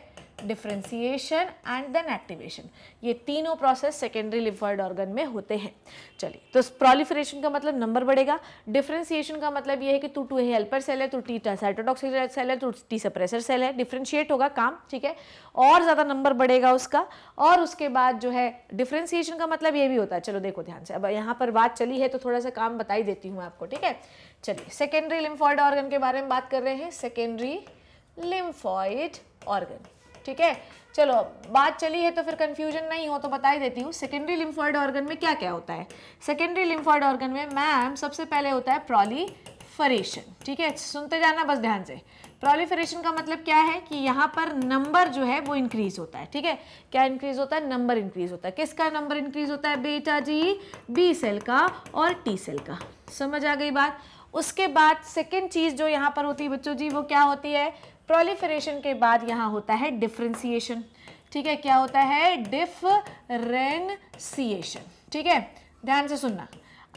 डिफ्रेंसीशन एंड देन एक्टिवेशन ये तीनों प्रोसेस सेकेंडरी लिम्फॉइड ऑर्गन में होते हैं चलिए तो प्रोलिफरेशन का मतलब नंबर बढ़ेगा डिफ्रेंसीशन का मतलब ये है कि तू टू हेल्पर सेल है तू टी साइटोटॉक्सिक सेल है तू टी सप्रेसर सेल है डिफ्रेंशिएट होगा काम ठीक है और ज़्यादा नंबर बढ़ेगा उसका और उसके बाद जो है डिफ्रेंसीशन का मतलब ये भी होता है चलो देखो ध्यान से अब यहाँ पर बात चली है तो थोड़ा सा काम बताई देती हूँ आपको ठीक है चलिए सेकेंडरी लिम्फॉइड ऑर्गन के बारे में बात कर रहे हैं सेकेंडरी लिम्फॉइड ऑर्गन ठीक है चलो बात चली है तो फिर कंफ्यूजन नहीं हो तो बता ही देती हूँ सेकेंडरी लिम्फॉइड ऑर्गन में क्या क्या होता है सेकेंडरी लिम्फॉइड ऑर्गन में मैम सबसे पहले होता है फरेशन ठीक है सुनते जाना बस ध्यान से प्रोलीफरेशन का मतलब क्या है कि यहाँ पर नंबर जो है वो इंक्रीज होता है ठीक है क्या इंक्रीज होता है नंबर इंक्रीज होता है किसका नंबर इंक्रीज होता है बेटा जी बी सेल का और टी सेल का समझ आ गई बात उसके बाद सेकेंड चीज़ जो यहाँ पर होती है बच्चों जी वो क्या होती है प्रोलिफरेशन के बाद यहाँ होता है डिफ्रेंसीशन ठीक है क्या होता है डिफरेंसिएशन ठीक है ध्यान से सुनना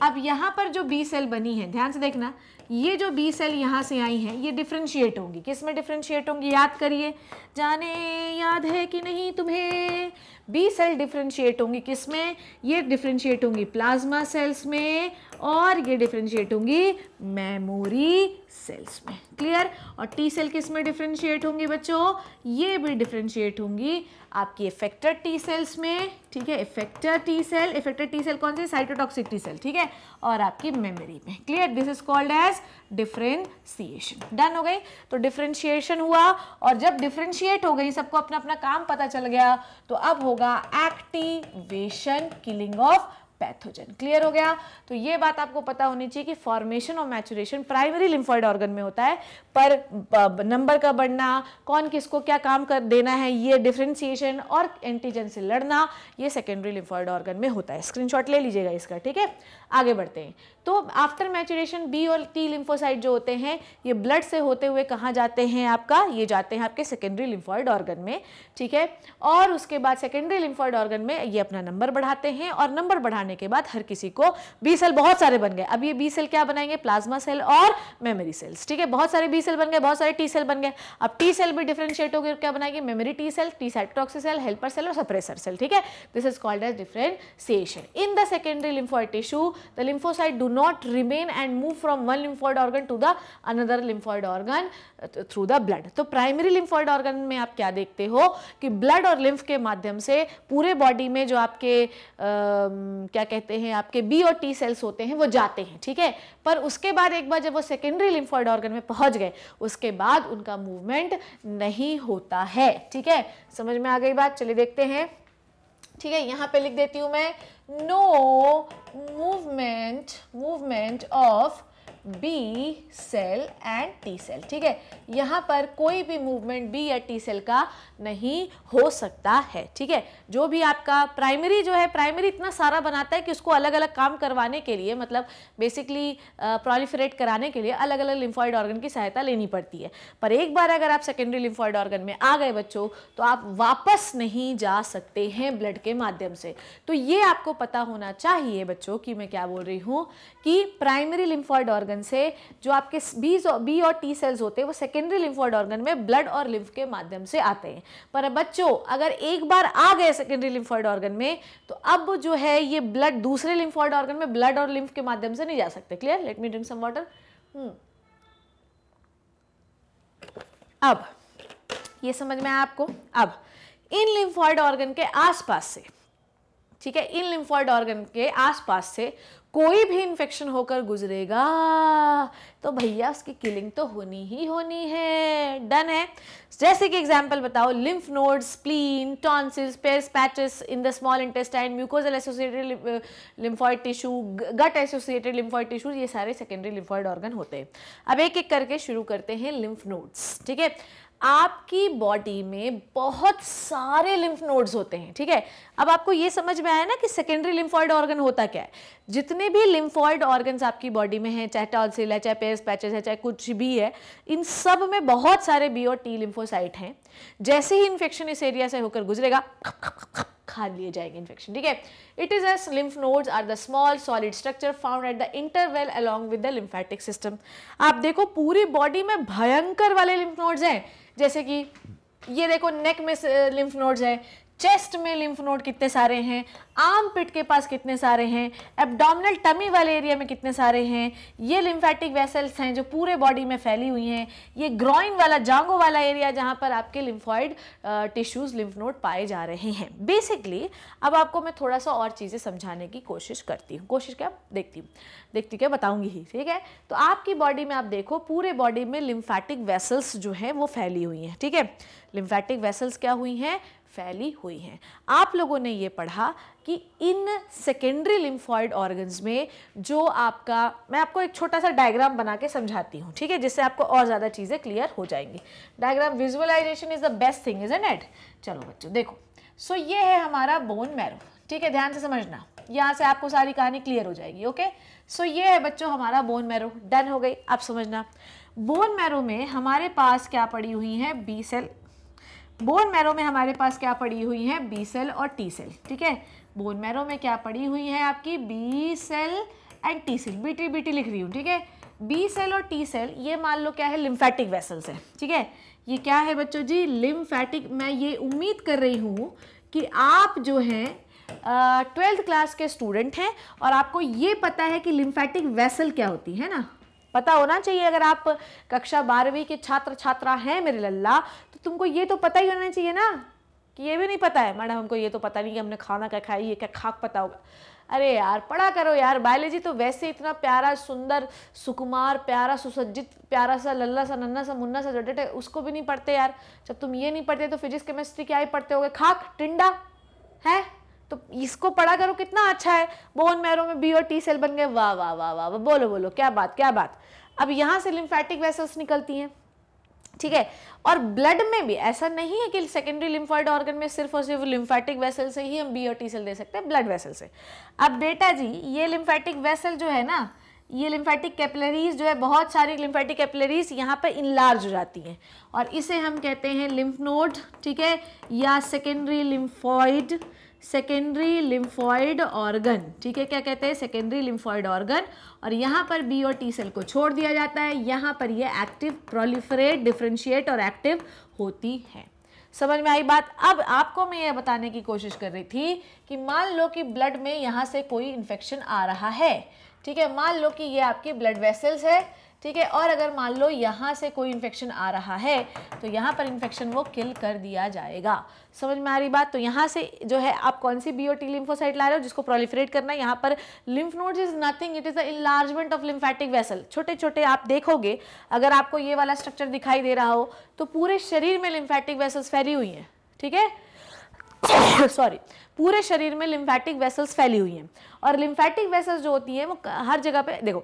अब यहाँ पर जो बी सेल बनी है ध्यान से देखना ये जो बी सेल यहाँ से आई है ये डिफ्रेंशिएट होंगी किस में डिफ्रेंशिएट होंगी याद करिए जाने याद है कि नहीं तुम्हें बी सेल डिफ्रेंशिएट होंगी किस में ये डिफ्रेंशिएट होंगी प्लाज्मा सेल्स में और ये डिफ्रेंशिएट होंगी मेमोरी सेल्स में क्लियर और टी सेल किस में डिफ्रेंशिएट होंगी बच्चों ये भी डिफ्रेंशिएट होंगी आपकी इफेक्टर टी सेल्स में ठीक है effector T cell effector T cell कौन से साइटोटॉक्सिक टी सेल ठीक है और आपकी मेमोरी में clear this is called as differentiation done हो गई तो डिफ्रेंशिएशन हुआ और जब डिफ्रेंशिएट हो गई सबको अपना अपना काम पता चल गया तो अब होगा activation killing of pathogen clear हो गया तो ये बात आपको पता होनी चाहिए कि फॉर्मेशन और मैचुरेशन प्राइमरी लिम्फॉइड ऑर्गन में होता है पर नंबर का बढ़ना कौन किसको क्या काम कर देना है ये डिफ्रेंसीशन और एंटीजन से लड़ना ये सेकेंडरी लिम्फॉइड ऑर्गन में होता है स्क्रीनशॉट ले लीजिएगा इसका ठीक है आगे बढ़ते हैं तो आफ्टर मैचुरेशन बी और टी लिम्फोसाइड जो होते हैं ये ब्लड से होते हुए कहाँ जाते हैं आपका ये जाते हैं आपके सेकेंडरी लिम्फॉइड ऑर्गन में ठीक है और उसके बाद सेकेंडरी लिम्फॉइड ऑर्गन में ये अपना नंबर बढ़ाते हैं और नंबर बढ़ाने के बाद हर किसी को बी सेल बहुत सारे बन गए अब ये बी सेल क्या बनाएंगे प्लाज्मा सेल और मेमोरी सेल्स ठीक है बहुत सारे बी सेल बन गए बहुत सारे टी सेल बन गए अब टी सेल भी डिफ्रेंशिएट होकर तो क्या बनाएगी memory T cell T cytotoxic cell helper cell और सप्रेसर सेल ठीक है this is called as differentiation in the secondary lymphoid tissue the lymphocyte do not remain and move from one lymphoid organ to the another lymphoid organ through the blood तो primary lymphoid organ में आप क्या देखते हो कि blood और lymph के माध्यम से पूरे बॉडी में जो आपके आ, क्या कहते हैं आपके बी और टी सेल्स होते हैं वो जाते हैं ठीक है पर उसके बाद एक बार जब वो सेकेंडरी लिम्फॉइड ऑर्गन में पहुंच गए उसके बाद उनका मूवमेंट नहीं होता है ठीक है समझ में आ गई बात चलिए देखते हैं ठीक है यहां पे लिख देती हूं मैं no movement movement of B cell and T cell ठीक है यहाँ पर कोई भी मूवमेंट बी या टी सेल का नहीं हो सकता है ठीक है जो भी आपका प्राइमरी जो है प्राइमरी इतना सारा बनाता है कि उसको अलग अलग काम करवाने के लिए मतलब बेसिकली प्रोलिफरेट कराने के लिए अलग अलग लिम्फॉइड ऑर्गन की सहायता लेनी पड़ती है पर एक बार अगर आप सेकेंडरी लिम्फॉइड ऑर्गन में आ गए बच्चों तो आप वापस नहीं जा सकते हैं ब्लड के माध्यम से तो ये आपको पता होना चाहिए बच्चों कि मैं क्या बोल रही हूँ कि प्राइमरी लिम्फॉइड ऑर्गन से जो आपके बी बी और टी सेल्स होते हैं वो सेकेंडरी लिम्फॉइड ऑर्गन में ब्लड और लिम्फ के माध्यम से आते हैं पर बच्चों अगर एक बार आ गए सेकेंडरी लिम्फॉइड ऑर्गन में तो अब जो है ये ब्लड दूसरे लिम्फॉइड ऑर्गन में ब्लड और लिम्फ के माध्यम से नहीं जा सकते clear let me drink some water अब ये समझ में आया आपको अब इन लिम्फॉइड ऑर्गन के आसपास से ठीक है इन लिम्फॉइड ऑर्गन के आसपास से कोई भी इन्फेक्शन होकर गुजरेगा तो भैया उसकी किलिंग तो होनी ही होनी है डन है जैसे कि एग्जाम्पल बताओ lymph node spleen tonsils Peyer's patches in the small intestine mucosal associated lymphoid tissue gut associated lymphoid tissue ये सारे सेकेंडरी लिम्फॉइड ऑर्गन होते हैं अब एक एक करके शुरू करते हैं लिम्फ नोड्स ठीक है आपकी बॉडी में बहुत सारे लिम्फ नोड्स होते हैं ठीक है अब आपको ये समझ में आया ना कि सेकेंडरी लिम्फॉइड ऑर्गन होता क्या है जितने भी लिम्फॉइड ऑर्गन्स आपकी बॉडी में हैं चाहे टॉलसिल है चाहे पेयर्स पैचेस है चाहे कुछ भी है इन सब में बहुत सारे बी और टी लिम्फोसाइट हैं जैसे ही इन्फेक्शन इस एरिया से होकर गुजरेगा खप खप खप खा लिए जाएंगे इन्फेक्शन ठीक है it is as lymph nodes are the small solid structure found at the interval along with the lymphatic system आप देखो पूरी बॉडी में भयंकर वाले लिम्फ नोड्स हैं जैसे कि ये देखो नेक में लिम्फ नोड्स हैं चेस्ट में लिम्फ नोड कितने सारे हैं आम पिट के पास कितने सारे हैं एब्डोमिनल टमी वाले एरिया में कितने सारे हैं ये लिम्फेटिक वेसल्स हैं जो पूरे बॉडी में फैली हुई हैं ये ग्रॉइन वाला जांगो वाला एरिया जहाँ पर आपके लिम्फॉइड टिश्यूज़ लिम्फ नोड पाए जा रहे हैं बेसिकली अब आपको मैं थोड़ा सा और चीज़ें समझाने की कोशिश करती हूँ कोशिश क्या देखती हूँ देखती क्या बताऊँगी ही ठीक है तो आपकी बॉडी में आप देखो पूरे बॉडी में लिम्फैटिक वेसल्स जो हैं वो फैली हुई हैं ठीक है लिम्फैटिक वेसल्स क्या हुई हैं फैली हुई हैं आप लोगों ने ये पढ़ा कि इन सेकेंडरी लिम्फॉइड ऑर्गन्स में जो आपका मैं आपको एक छोटा सा डायग्राम बना के समझाती हूँ ठीक है जिससे आपको और ज़्यादा चीज़ें क्लियर हो जाएंगी diagram visualization is the best thing is an net चलो बच्चों देखो सो so, ये है हमारा बोन मैरो ठीक है ध्यान से समझना यहाँ से आपको सारी कहानी क्लियर हो जाएगी ओके सो so, ये है बच्चों हमारा बोन मैरो डन हो गई आप समझना बोन मैरो में हमारे पास क्या पड़ी हुई है बी सेल बोन मैरो में हमारे पास क्या पड़ी हुई है बी सेल और टी सेल ठीक है बोन मैरो में क्या पड़ी हुई है आपकी B cell and T cell BT BT लिख रही हूँ ठीक है बी सेल और टी सेल ये मान लो क्या है लिम्फेटिक वेसल्स है ठीक है ये क्या है बच्चों जी लिम्फेटिक मैं ये उम्मीद कर रही हूँ कि आप जो हैं ट्वेल्थ क्लास के स्टूडेंट हैं और आपको ये पता है कि लिम्फेटिक वेसल क्या होती है ना पता होना चाहिए अगर आप कक्षा बारहवीं के छात्र छात्रा हैं मेरे लल्ला तो तुमको ये तो पता ही होना चाहिए ना कि ये भी नहीं पता है मैडम हमको ये तो पता नहीं कि हमने खाना क्या खाया ये क्या खाक पता होगा अरे यार पढ़ा करो यार बायोलॉजी तो वैसे इतना प्यारा सुंदर सुकुमार प्यारा सुसज्जित प्यारा सा लल्ला सा नन्ना सा मुन्ना सा जडेट है उसको भी नहीं पढ़ते यार जब तुम ये नहीं पढ़ते तो फिजिक्स केमिस्ट्री क्या ही पढ़ते होगे खाक टिंडा है तो इसको पढ़ा करो कितना अच्छा है बोन मैरो में बी और टी सेल बन गए वाह वाह वाह वाह वाह बोलो बोलो क्या बात क्या बात अब यहाँ से लिम्फेटिक वेसल्स निकलती हैं ठीक है और ब्लड में भी ऐसा नहीं है कि सेकेंडरी लिम्फॉइड ऑर्गन में सिर्फ और सिर्फ लिम्फेटिक वेसल से ही हम बी और टी सेल दे सकते हैं ब्लड वेसल से अब बेटा जी ये लिम्फेटिक वेसल जो है ना ये लिम्फेटिक कैपिलरीज जो है बहुत सारी लिम्फेटिक कैपिलरीज यहाँ पर इनलार्ज हो जाती हैं और इसे हम कहते हैं लिम्फ नोड ठीक है या secondary lymphoid secondary lymphoid organ ठीक है क्या कहते हैं सेकेंडरी लिम्फॉइड ऑर्गन और यहाँ पर बी और टी सेल को छोड़ दिया जाता है यहाँ पर ये एक्टिव प्रोलिफरेट डिफ्रेंशिएट और एक्टिव होती है समझ में आई बात अब आपको मैं ये बताने की कोशिश कर रही थी कि मान लो कि ब्लड में यहाँ से कोई इन्फेक्शन आ रहा है ठीक है मान लो कि ये आपकी ब्लड वेसल्स है ठीक है और अगर मान लो यहाँ से कोई इन्फेक्शन आ रहा है तो यहाँ पर इन्फेक्शन वो किल कर दिया जाएगा समझ में आ रही बात तो यहाँ से जो है आप कौन सी बी ओ टी लिम्फोसाइट ला रहे हो जिसको प्रोलिफरेट करना है यहाँ पर lymph nodes is nothing it is the enlargement of lymphatic vessel छोटे छोटे आप देखोगे अगर आपको ये वाला स्ट्रक्चर दिखाई दे रहा हो तो पूरे शरीर में लिम्फेटिक वेसल्स फैली हुई हैं ठीक है सॉरी *coughs* पूरे शरीर में लिम्फेटिक वेसल्स फैली हुई हैं और लिम्फेटिक वेसल्स जो होती हैं वो हर जगह पे देखो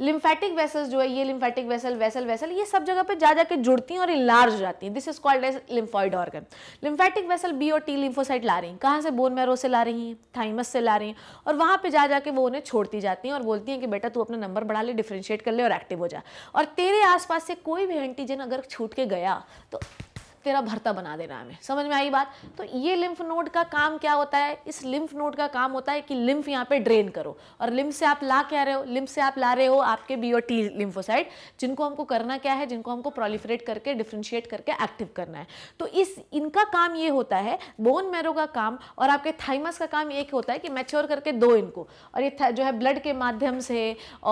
लिम्फेटिक वेसल्स जो है ये लिम्फेटिक वेसल वेसल वेसल ये सब जगह पे जा जाकर जुड़ती हैं और इलार्ज हो जाती हैं this is called as lymphoid organ lymphatic vessel B और टी लिम्फोसाइट ला रही हैं कहाँ से बोन मैरो से ला रही हैं थाइमस से ला रही हैं और वहाँ पर जा जाके वो उन्हें छोड़ती जाती हैं और बोलती हैं कि बेटा तू अपना नंबर बढ़ा ले डिफ्रेंशिएट कर ले और एक्टिव हो जा और तेरे आसपास से कोई भी एंटीजन अगर छूट के गया तो तेरा भरता बना देना हमें समझ में आई बात तो ये लिम्फ नोड का काम क्या होता है इस लिम्फ नोड का काम होता है कि लिम्फ यहाँ पे ड्रेन करो और लिम्फ से आप ला क्या रहे हो लिम्फ से आप ला रहे हो आपके बी और टी लिम्फोसाइड जिनको हमको करना क्या है जिनको हमको प्रोलिफरेट करके डिफ्रेंशिएट करके एक्टिव करना है तो इस इनका काम ये होता है बोन मैरो का काम और आपके थाइमस का काम एक होता है कि मैच्योर करके दो इनको और ये जो है ब्लड के माध्यम से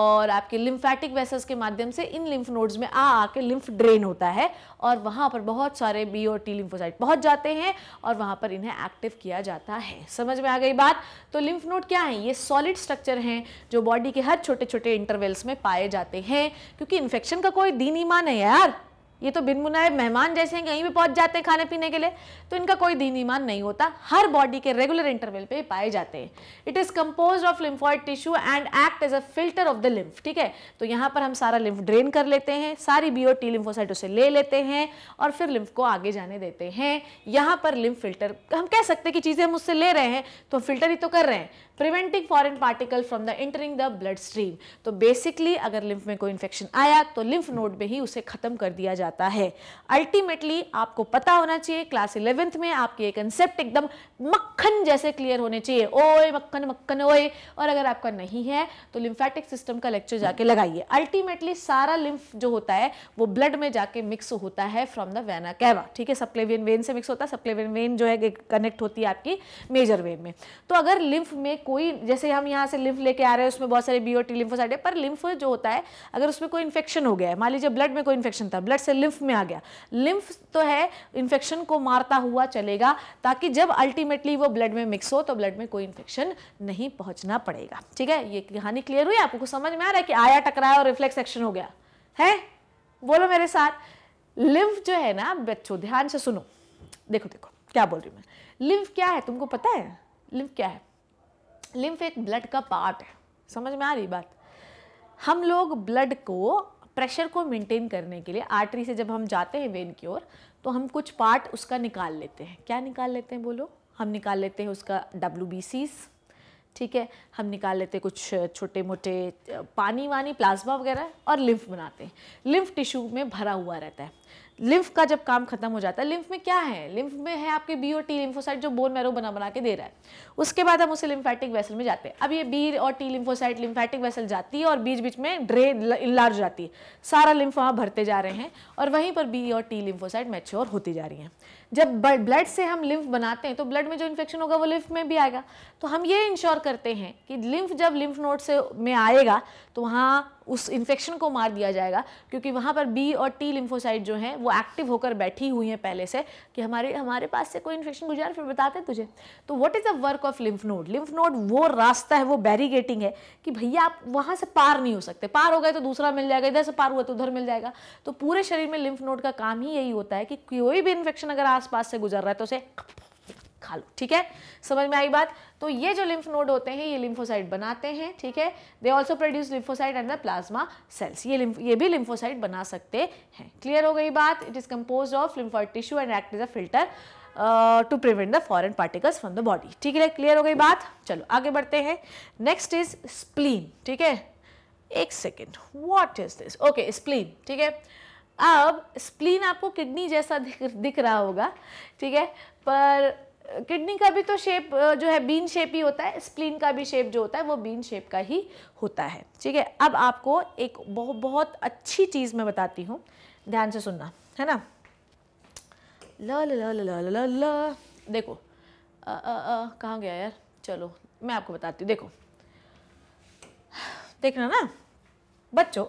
और आपके लिम्फेटिक वेसल्स के माध्यम से इन लिम्फ नोड्स में आ आके लिम्फ ड्रेन होता है और वहाँ पर बहुत सारे हमारे बी और टी लिम्फोसाइट पहुंच जाते हैं और वहां पर इन्हें एक्टिव किया जाता है समझ में आ गई बात तो लिम्फ नोड क्या है ये सॉलिड स्ट्रक्चर हैं जो बॉडी के हर छोटे छोटे इंटरवेल्स में पाए जाते हैं क्योंकि इन्फेक्शन का कोई दीन ईमान है यार ये तो बिन मुनायब मेहमान जैसे हैं कहीं भी पहुंच जाते हैं खाने पीने के लिए तो इनका कोई दीन ईमान नहीं होता हर बॉडी के रेगुलर इंटरवल पे पाए जाते हैं it is compose of lymphoid tissue and act as a filter of the lymph ठीक है तो यहाँ पर हम सारा लिम्फ ड्रेन कर लेते हैं सारी बी ओ टी लिम्फोसाइट उसे ले लेते हैं और फिर लिम्फ को आगे जाने देते हैं यहाँ पर लिम्फ फिल्टर हम कह सकते हैं कि चीज़ें हम उससे ले रहे हैं तो फिल्टर ही तो कर रहे हैं preventing foreign particle from the entering the blood stream तो बेसिकली अगर लिम्फ में कोई इन्फेक्शन आया तो लिम्फ नोड में ही उसे खत्म कर दिया जाता है अल्टीमेटली आपको पता होना चाहिए क्लास इलेवेंथ में आपके ये कंसेप्ट एकदम मक्खन जैसे क्लियर होने चाहिए ओए मक्खन मक्खन ओए और अगर आपका नहीं है तो लिम्फेटिक सिस्टम का लेक्चर जाके लगाइए अल्टीमेटली सारा लिम्फ जो होता है वो ब्लड में जाके मिक्स होता है फ्रॉम द वैना कैवा ठीक है सप्लेवियन वेन से मिक्स होता है सप्लेवियन वेन जो है कनेक्ट होती है आपकी मेजर वेन में तो अगर लिम्फ में कोई जैसे हम यहाँ से लिम्फ लेके आ रहे हैं उसमें बहुत सारे बी ओ टी लिम्फोसाइड है पर लिम्फ जो होता है अगर उसमें कोई इन्फेक्शन हो गया है मान लीजिए ब्लड में कोई इन्फेक्शन था ब्लड से लिम्फ में आ गया लिम्फ तो है इन्फेक्शन को मारता हुआ चलेगा ताकि जब अल्टीमेटली वो ब्लड में मिक्स हो तो ब्लड में कोई इन्फेक्शन नहीं पहुँचना पड़ेगा ठीक है ये कहानी क्लियर हुई आपको समझ में आ रहा है कि आया टकराया और रिफ्लेक्स एक्शन हो गया है बोलो मेरे साथ लिम्फ जो है ना बच्चों ध्यान से सुनो देखो देखो क्या बोल रही हूँ मैं लिम्फ क्या है तुमको पता है लिम्फ क्या है लिम्फ एक ब्लड का पार्ट है समझ में आ रही बात हम लोग ब्लड को प्रेशर को मेंटेन करने के लिए आर्टरी से जब हम जाते हैं वेन की ओर तो हम कुछ पार्ट उसका निकाल लेते हैं क्या निकाल लेते हैं बोलो हम निकाल लेते हैं उसका डब्ल्यू ठीक है हम निकाल लेते हैं कुछ छोटे मोटे पानी वानी प्लाज्मा वगैरह और लिम्फ बनाते हैं लिम्फ टिश्यू में भरा हुआ रहता है लिम्फ का जब काम खत्म हो जाता है लिम्फ में क्या है लिम्फ में है आपके बी और टी लिम्फोसाइट जो बोन मैरो बना बना के दे रहा है उसके बाद हम उसे लिम्फेटिक वेसल में जाते हैं अब ये बी और टी लिम्फोसाइट लिम्फेटिक वेसल जाती है और बीच बीच में ड्रेन लार्ज जाती है सारा लिम्फ वहाँ भरते जा रहे हैं और वहीं पर बी और टी लिम्फोसाइट मैच्योर होती जा रही हैं जब ब्लड से हम लिम्फ बनाते हैं तो ब्लड में जो इन्फेक्शन होगा वो लिम्फ में भी आएगा तो हम ये इंश्योर करते हैं कि लिम्फ जब लिम्फ नोट से में आएगा तो वहाँ उस इन्फेक्शन को मार दिया जाएगा क्योंकि वहाँ पर बी और टी लिम्फोसाइट जो हैं वो एक्टिव होकर बैठी हुई हैं पहले से कि हमारे हमारे पास से कोई इन्फेक्शन गुजार फिर बताते हैं तुझे तो what is the work of lymph node lymph node वो रास्ता है वो बैरिगेटिंग है कि भैया आप वहाँ से पार नहीं हो सकते पार हो गए तो दूसरा मिल जाएगा इधर से पार हुआ तो उधर मिल जाएगा तो पूरे शरीर में लिम्फ नोड का काम ही यही होता है कि कोई भी इन्फेक्शन अगर आसपास से गुजर रहा है तो उसे खा लो ठीक है समझ में आई बात तो ये जो लिम्फ नोड होते हैं ये लिम्फोसाइट बनाते हैं ठीक है they also produce lymphocyte and the plasma cells ये लिम्फ ये भी लिम्फोसाइट बना सकते हैं क्लियर हो गई बात it is compose of lymphoid tissue and act is a filter to prevent the foreign particles from the body ठीक है क्लियर हो गई बात चलो आगे बढ़ते हैं नेक्स्ट इज स्प्लीन ठीक है एक second what is this okay spleen ठीक है अब स्प्लीन आपको किडनी जैसा दिख दिख रहा होगा ठीक है पर किडनी का भी तो शेप जो है बीन शेप ही होता है स्प्लीन का भी शेप जो होता है वो बीन शेप का ही होता है ठीक है अब आपको एक बहुत बहुत अच्छी चीज़ मैं बताती हूँ ध्यान से सुनना है ना ल देखो कहाँ गया यार चलो मैं आपको बताती हूँ देखो देखना ना बच्चों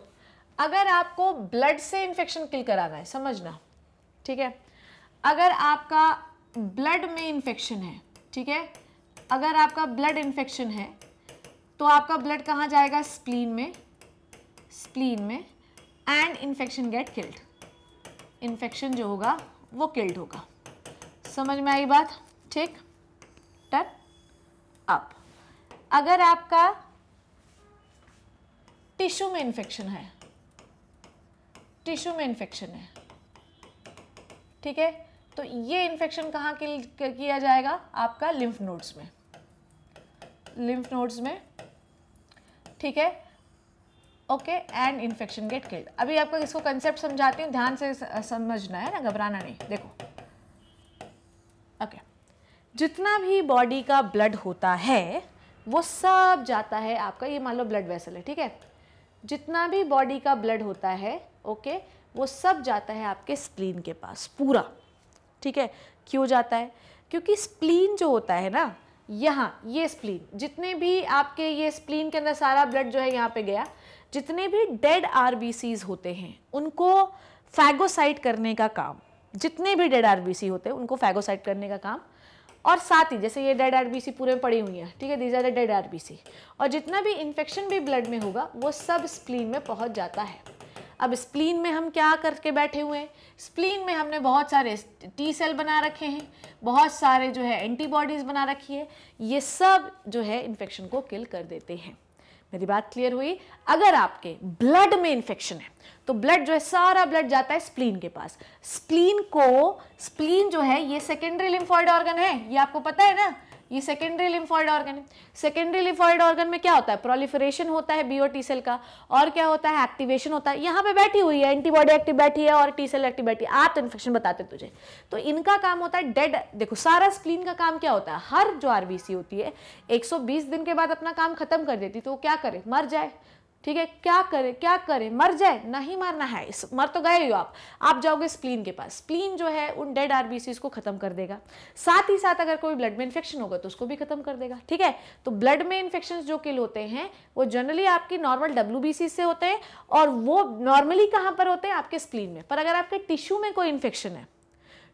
अगर आपको ब्लड से इन्फेक्शन किल कराना है समझना ठीक है अगर आपका ब्लड में इन्फेक्शन है ठीक है अगर आपका ब्लड इन्फेक्शन है तो आपका ब्लड कहाँ जाएगा स्प्लीन में स्प्लीन में and infection get killed infection जो होगा वो किल्ड होगा समझ में आई बात ठीक टन अप अगर आपका टिश्यू में इन्फेक्शन है टिश्यू में इन्फेक्शन है ठीक है तो ये इन्फेक्शन कहाँ किया जाएगा आपका लिम्फ नोड्स में लिम्फ नोड्स में ठीक है okay and infection get killed अभी आपको इसको कंसेप्ट समझाती हूँ ध्यान से समझना है ना घबराना नहीं देखो ओके okay. जितना भी बॉडी का ब्लड होता है वो सब जाता है आपका ये मान लो ब्लड वेसल है ठीक है जितना भी बॉडी का ब्लड होता है ओके okay, वो सब जाता है आपके स्प्लीन के पास पूरा ठीक है क्यों जाता है क्योंकि स्प्लीन जो होता है ना यहाँ ये स्प्लीन जितने भी आपके ये स्प्लीन के अंदर सारा ब्लड जो है यहाँ पे गया जितने भी डेड आर होते हैं उनको फैगोसाइट करने का काम जितने भी डेड आर होते हैं उनको फैगोसाइट करने का काम और साथ ही जैसे ये डेड आर पूरे में पड़ी हुई हैं ठीक है these are the dead are और जितना भी इन्फेक्शन भी ब्लड में होगा वो सब स्प्लीन में पहुँच जाता है अब स्प्लीन में हम क्या करके बैठे हुए हैं स्प्लीन में हमने बहुत सारे टी सेल बना रखे हैं बहुत सारे जो है एंटीबॉडीज़ बना रखी है ये सब जो है इन्फेक्शन को किल कर देते हैं मेरी बात क्लियर हुई अगर आपके ब्लड में इन्फेक्शन है तो ब्लड जो है सारा ब्लड जाता है स्प्लीन के पास स्प्लीन को स्प्लीन जो है ये सेकेंडरी लिम्फॉइड ऑर्गन है ये आपको पता है ना ये सेकेंडरी लिम्फॉइड ऑर्गन है सेकेंडरी लिम्फॉइड ऑर्गन में क्या होता है प्रोलिफरेशन होता है बीओ टी सेल का और क्या होता है एक्टिवेशन होता है यहाँ पे बैठी हुई है एंटीबॉडी एक्टिव बैठी है और टी सेल एक्टिव बैठी है आप तो इन्फेक्शन बताते तुझे तो इनका काम होता है डेड देखो सारा स्प्लीन का काम क्या होता है हर जो आरबीसी होती है एक दिन के बाद अपना काम खत्म कर देती तो वो क्या करे मर जाए ठीक है क्या करें क्या करें मर जाए नहीं मरना है इस मर तो गए हो आप आप जाओगे स्प्लीन के पास स्प्लीन जो है उन डेड आरबीसीज को खत्म कर देगा साथ ही साथ अगर कोई ब्लड में इन्फेक्शन होगा तो उसको भी खत्म कर देगा ठीक है तो ब्लड में इन्फेक्शन जो किल होते हैं वो जनरली आपकी नॉर्मल डब्ल्यू से होते हैं और वो नॉर्मली कहाँ पर होते हैं आपके स्प्लीन में पर अगर आपके टिश्यू में कोई इन्फेक्शन है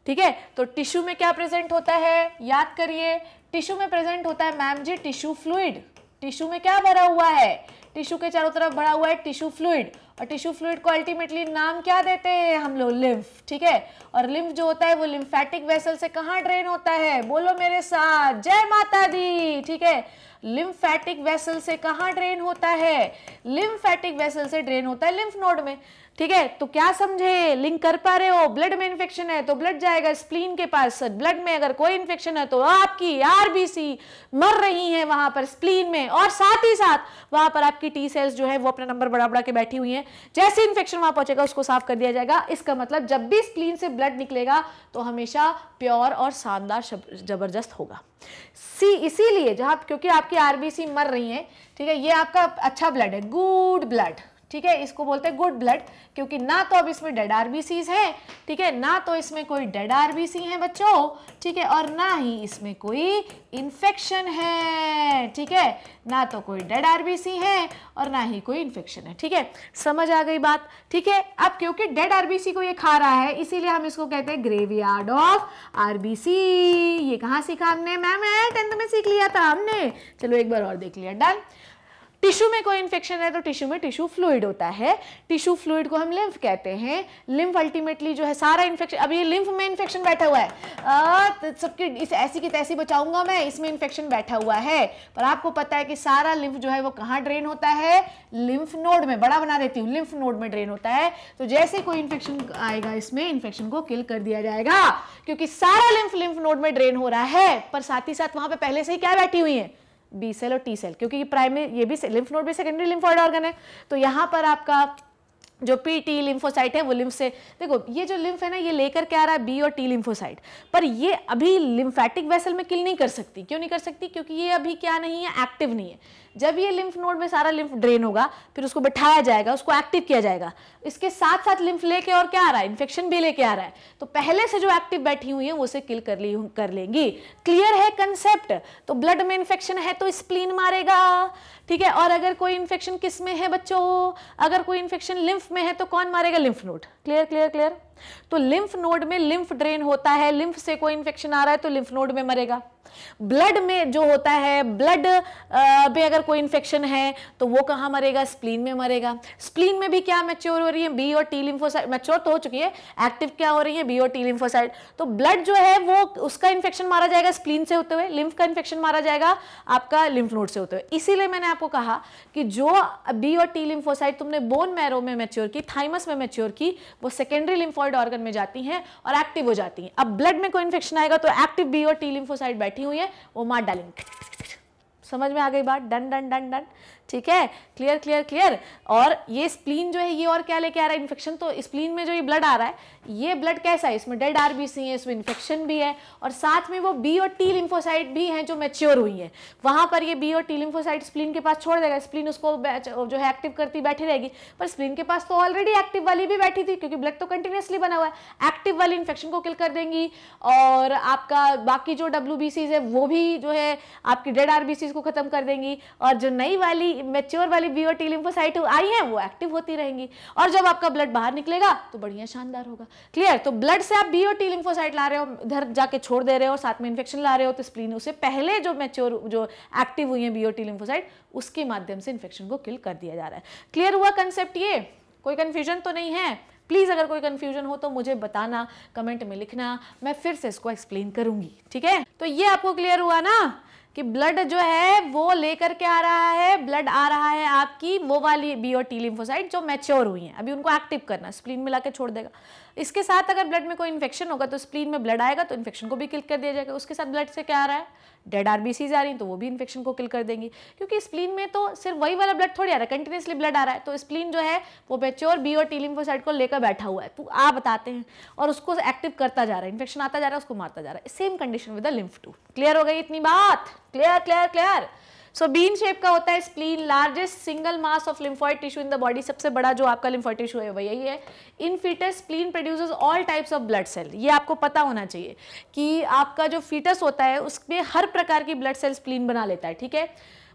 ठीक है तो टिश्यू में क्या प्रेजेंट होता है याद करिए टिश्यू में प्रेजेंट होता है ma'am ji tissue fluid tissue में क्या भरा हुआ है टिश्यू के चारों तरफ भरा हुआ है टिश्यू फ्लूड और टिश्यू फ्लूड को अल्टीमेटली नाम क्या देते हैं हम लोग लिम्फ ठीक है और लिम्फ जो होता है वो लिम्फेटिक वेसल से कहाँ ड्रेन होता है बोलो मेरे साथ जय माता दी ठीक है लिम्फेटिक वेसल से कहाँ ड्रेन होता है लिम्फेटिक वेसल से ड्रेन होता है लिम्फ नोड में ठीक है तो क्या समझे लिंक कर पा रहे हो ब्लड में इन्फेक्शन है तो ब्लड जाएगा स्प्लीन के पास ब्लड में अगर कोई इन्फेक्शन है तो आपकी आरबीसी मर रही है वहां पर स्प्लीन में और साथ ही साथ वहां पर आपकी टी सेल्स जो है वो अपना नंबर बड़ा बड़ा के बैठी हुई है जैसे इन्फेक्शन वहां पहुंचेगा उसको साफ कर दिया जाएगा इसका मतलब जब भी स्प्लीन से ब्लड निकलेगा तो हमेशा प्योर और शानदार जबरदस्त होगा सी इसीलिए जहां क्योंकि आपकी आरबीसी मर रही है ठीक है ये आपका अच्छा ब्लड है गुड ब्लड ठीक है इसको बोलते हैं गुड ब्लड क्योंकि ना तो अब इसमें डेड आरबीसीज है ठीक है ना तो इसमें कोई डेड आरबीसी है बच्चों ठीक है और ना ही इसमें कोई इन्फेक्शन है ठीक है ना तो कोई डेड आरबीसी है और ना ही कोई इन्फेक्शन है ठीक है समझ आ गई बात ठीक है अब क्योंकि डेड आरबीसी को ये खा रहा है इसीलिए हम इसको कहते हैं यार्ड ऑफ आरबीसी ये कहाँ सीखा हमने मैम है टेंथ में सीख लिया था हमने चलो एक बार और देख लिया डन टिश्यू में कोई इन्फेक्शन है तो टिश्यू में टिश्यू फ्लूड होता है टिश्यू फ्लूड को हम लिम्फ कहते हैं लिम्फ अल्टीमेटली जो है सारा इन्फेक्शन अब ये लिम्फ में इन्फेक्शन बैठा हुआ है तो सबकी इस ऐसी की तैसी बचाऊंगा मैं इसमें इन्फेक्शन बैठा हुआ है पर आपको पता है कि सारा लिम्फ जो है वो कहाँ ड्रेन होता है लिम्फ नोड में बड़ा बना देती हूँ लिम्फ नोड में ड्रेन होता है तो जैसे कोई इन्फेक्शन आएगा इसमें इन्फेक्शन को किल कर दिया जाएगा क्योंकि सारा लिम्फ लिम्फ नोड में ड्रेन हो रहा है पर साथ ही साथ वहां पर पहले से ही क्या बैठी हुई है बी सेल और टी सेल क्योंकि ये प्राइमरी ये भी लिम्फ नोड भी सेकेंडरी लिम्फॉइड ऑर्गन है तो यहाँ पर आपका जो पी टी लिम्फोसाइट है वो लिम्फ से देखो ये जो लिम्फ है ना ये लेकर क्या आ रहा है बी और टी लिम्फोसाइट पर ये अभी लिम्फेटिक वेसल में किल नहीं कर सकती क्यों नहीं कर सकती क्योंकि ये अभी क्या नहीं है एक्टिव नहीं है जब ये लिम्फ नोड में सारा लिम्फ ड्रेन होगा फिर उसको बैठाया जाएगा उसको एक्टिव किया जाएगा इसके साथ साथ लिम्फ लेके और क्या आ रहा है इन्फेक्शन भी लेके आ रहा है तो पहले से जो एक्टिव बैठी हुई है वो उसे किल कर ली कर लेंगी क्लियर है कंसेप्ट तो ब्लड में इन्फेक्शन है तो स्प्लीन मारेगा ठीक है और अगर कोई इन्फेक्शन किस में है बच्चों अगर कोई इन्फेक्शन लिम्फ में है तो कौन मारेगा lymph node clear clear clear तो लिम्फ नोड में लिम्फ ड्रेन होता है लिम्फ से कोई इन्फेक्शन आ रहा है तो लिम्फ नोड में मरेगा ब्लड में जो होता है ब्लड में अगर कोई इन्फेक्शन है तो वो कहाँ मरेगा स्प्लीन में मरेगा स्प्लीन में भी क्या मैच्योर हो रही है बी और टी लिम्फोसाइड मैच्योर तो हो चुकी है एक्टिव क्या हो रही है बी और टी लिम्फोसाइड तो ब्लड जो है वो उसका इन्फेक्शन मारा जाएगा स्प्लीन से होते हुए लिम्फ का इन्फेक्शन मारा जाएगा आपका लिम्फ नोड से होते हुए इसीलिए मैंने आप आपको कहा कि जो बी और टी लिम्फोसाइट तुमने बोन मैरो में मैच्योर की थाइमस में मेच्योर की वो सेकेंडरी लिम्फॉइड ऑर्गन में जाती हैं और एक्टिव हो जाती हैं अब ब्लड में कोई इन्फेक्शन आएगा तो एक्टिव बी और टी लिम्फोसाइट बैठी हुई है वो मार डालेंगे समझ में आ गई बात डन डन डन डन ठीक है क्लियर क्लियर क्लियर और ये स्प्लीन जो है ये और क्या लेके आ रहा है इन्फेक्शन तो स्प्लीन में जो ये ब्लड आ रहा है ये ब्लड कैसा है इसमें डेड आर है इसमें इन्फेक्शन भी है और साथ में वो बी और टी लिम्फोसाइट भी हैं जो मेच्योर हुई हैं वहाँ पर ये बी और टी लिम्फोसाइट स्प्लीन के पास छोड़ देगा स्प्लीन उसको जो है एक्टिव करती बैठी रहेगी पर स्प्लीन के पास तो ऑलरेडी एक्टिव वाली भी बैठी थी क्योंकि ब्लड तो कंटिन्यूसली बना हुआ है एक्टिव वाली इन्फेक्शन को किल कर देंगी और आपका बाकी जो डब्ल्यू है वो भी जो है आपकी डेड आर को खत्म कर देंगी और जो नई वाली मेच्योर वाली बी और टी लिम्फोसाइट आई हैं वो एक्टिव होती रहेंगी और जब आपका ब्लड बाहर निकलेगा तो बढ़िया शानदार होगा क्लियर तो ब्लड से आप बी और टी लिम्फोसाइट ला रहे हो इधर जाके छोड़ दे रहे हो साथ में इन्फेक्शन ला रहे हो तो स्प्लीन उसे पहले जो मेच्योर जो एक्टिव हुई है बी और टी लिम्फोसाइट उसके माध्यम से इन्फेक्शन को किल कर दिया जा रहा है क्लियर हुआ कंसेप्ट ये कोई कन्फ्यूजन तो नहीं है प्लीज़ अगर कोई कन्फ्यूजन हो तो मुझे बताना कमेंट में लिखना मैं फिर से इसको एक्सप्लेन करूंगी ठीक है तो ये आपको क्लियर हुआ ना कि ब्लड जो है वो लेकर के आ रहा है ब्लड आ रहा है आपकी वो वाली बी और टी लिम्फोसाइट जो मैच्योर हुई हैं अभी उनको एक्टिव करना स्प्लीन मिला के छोड़ देगा इसके साथ अगर ब्लड में कोई इन्फेक्शन होगा तो स्प्लीन में ब्लड आएगा तो इन्फेक्शन को भी किल कर दिया जाएगा उसके साथ ब्लड से क्या आ रहा है डेड आरबीसीज आ रही हैं तो वो भी इन्फेक्शन को किल कर देंगी क्योंकि स्प्लीन में तो सिर्फ वही वाला ब्लड थोड़ी आ रहा है कंटिन्यूसली ब्लड आ रहा है तो स्प्लीन जो है वो बेच्योर बी और टी लिम्फोसाइड को लेकर बैठा हुआ है तो आप बताते हैं और उसको एक्टिव करता जा रहा है इन्फेक्शन आता जा रहा है उसको मारता जा रहा है same condition with the lymph too clear हो गई इतनी बात clear clear clear so bean shape का होता है spleen largest single mass of lymphoid tissue in the body सबसे बड़ा जो आपका लिम्फॉइड टिश्यू है वही यही है in foetus spleen produces all types of blood cell ये आपको पता होना चाहिए कि आपका जो फीटस होता है उसमें हर प्रकार की ब्लड सेल स्प्लीन बना लेता है ठीक है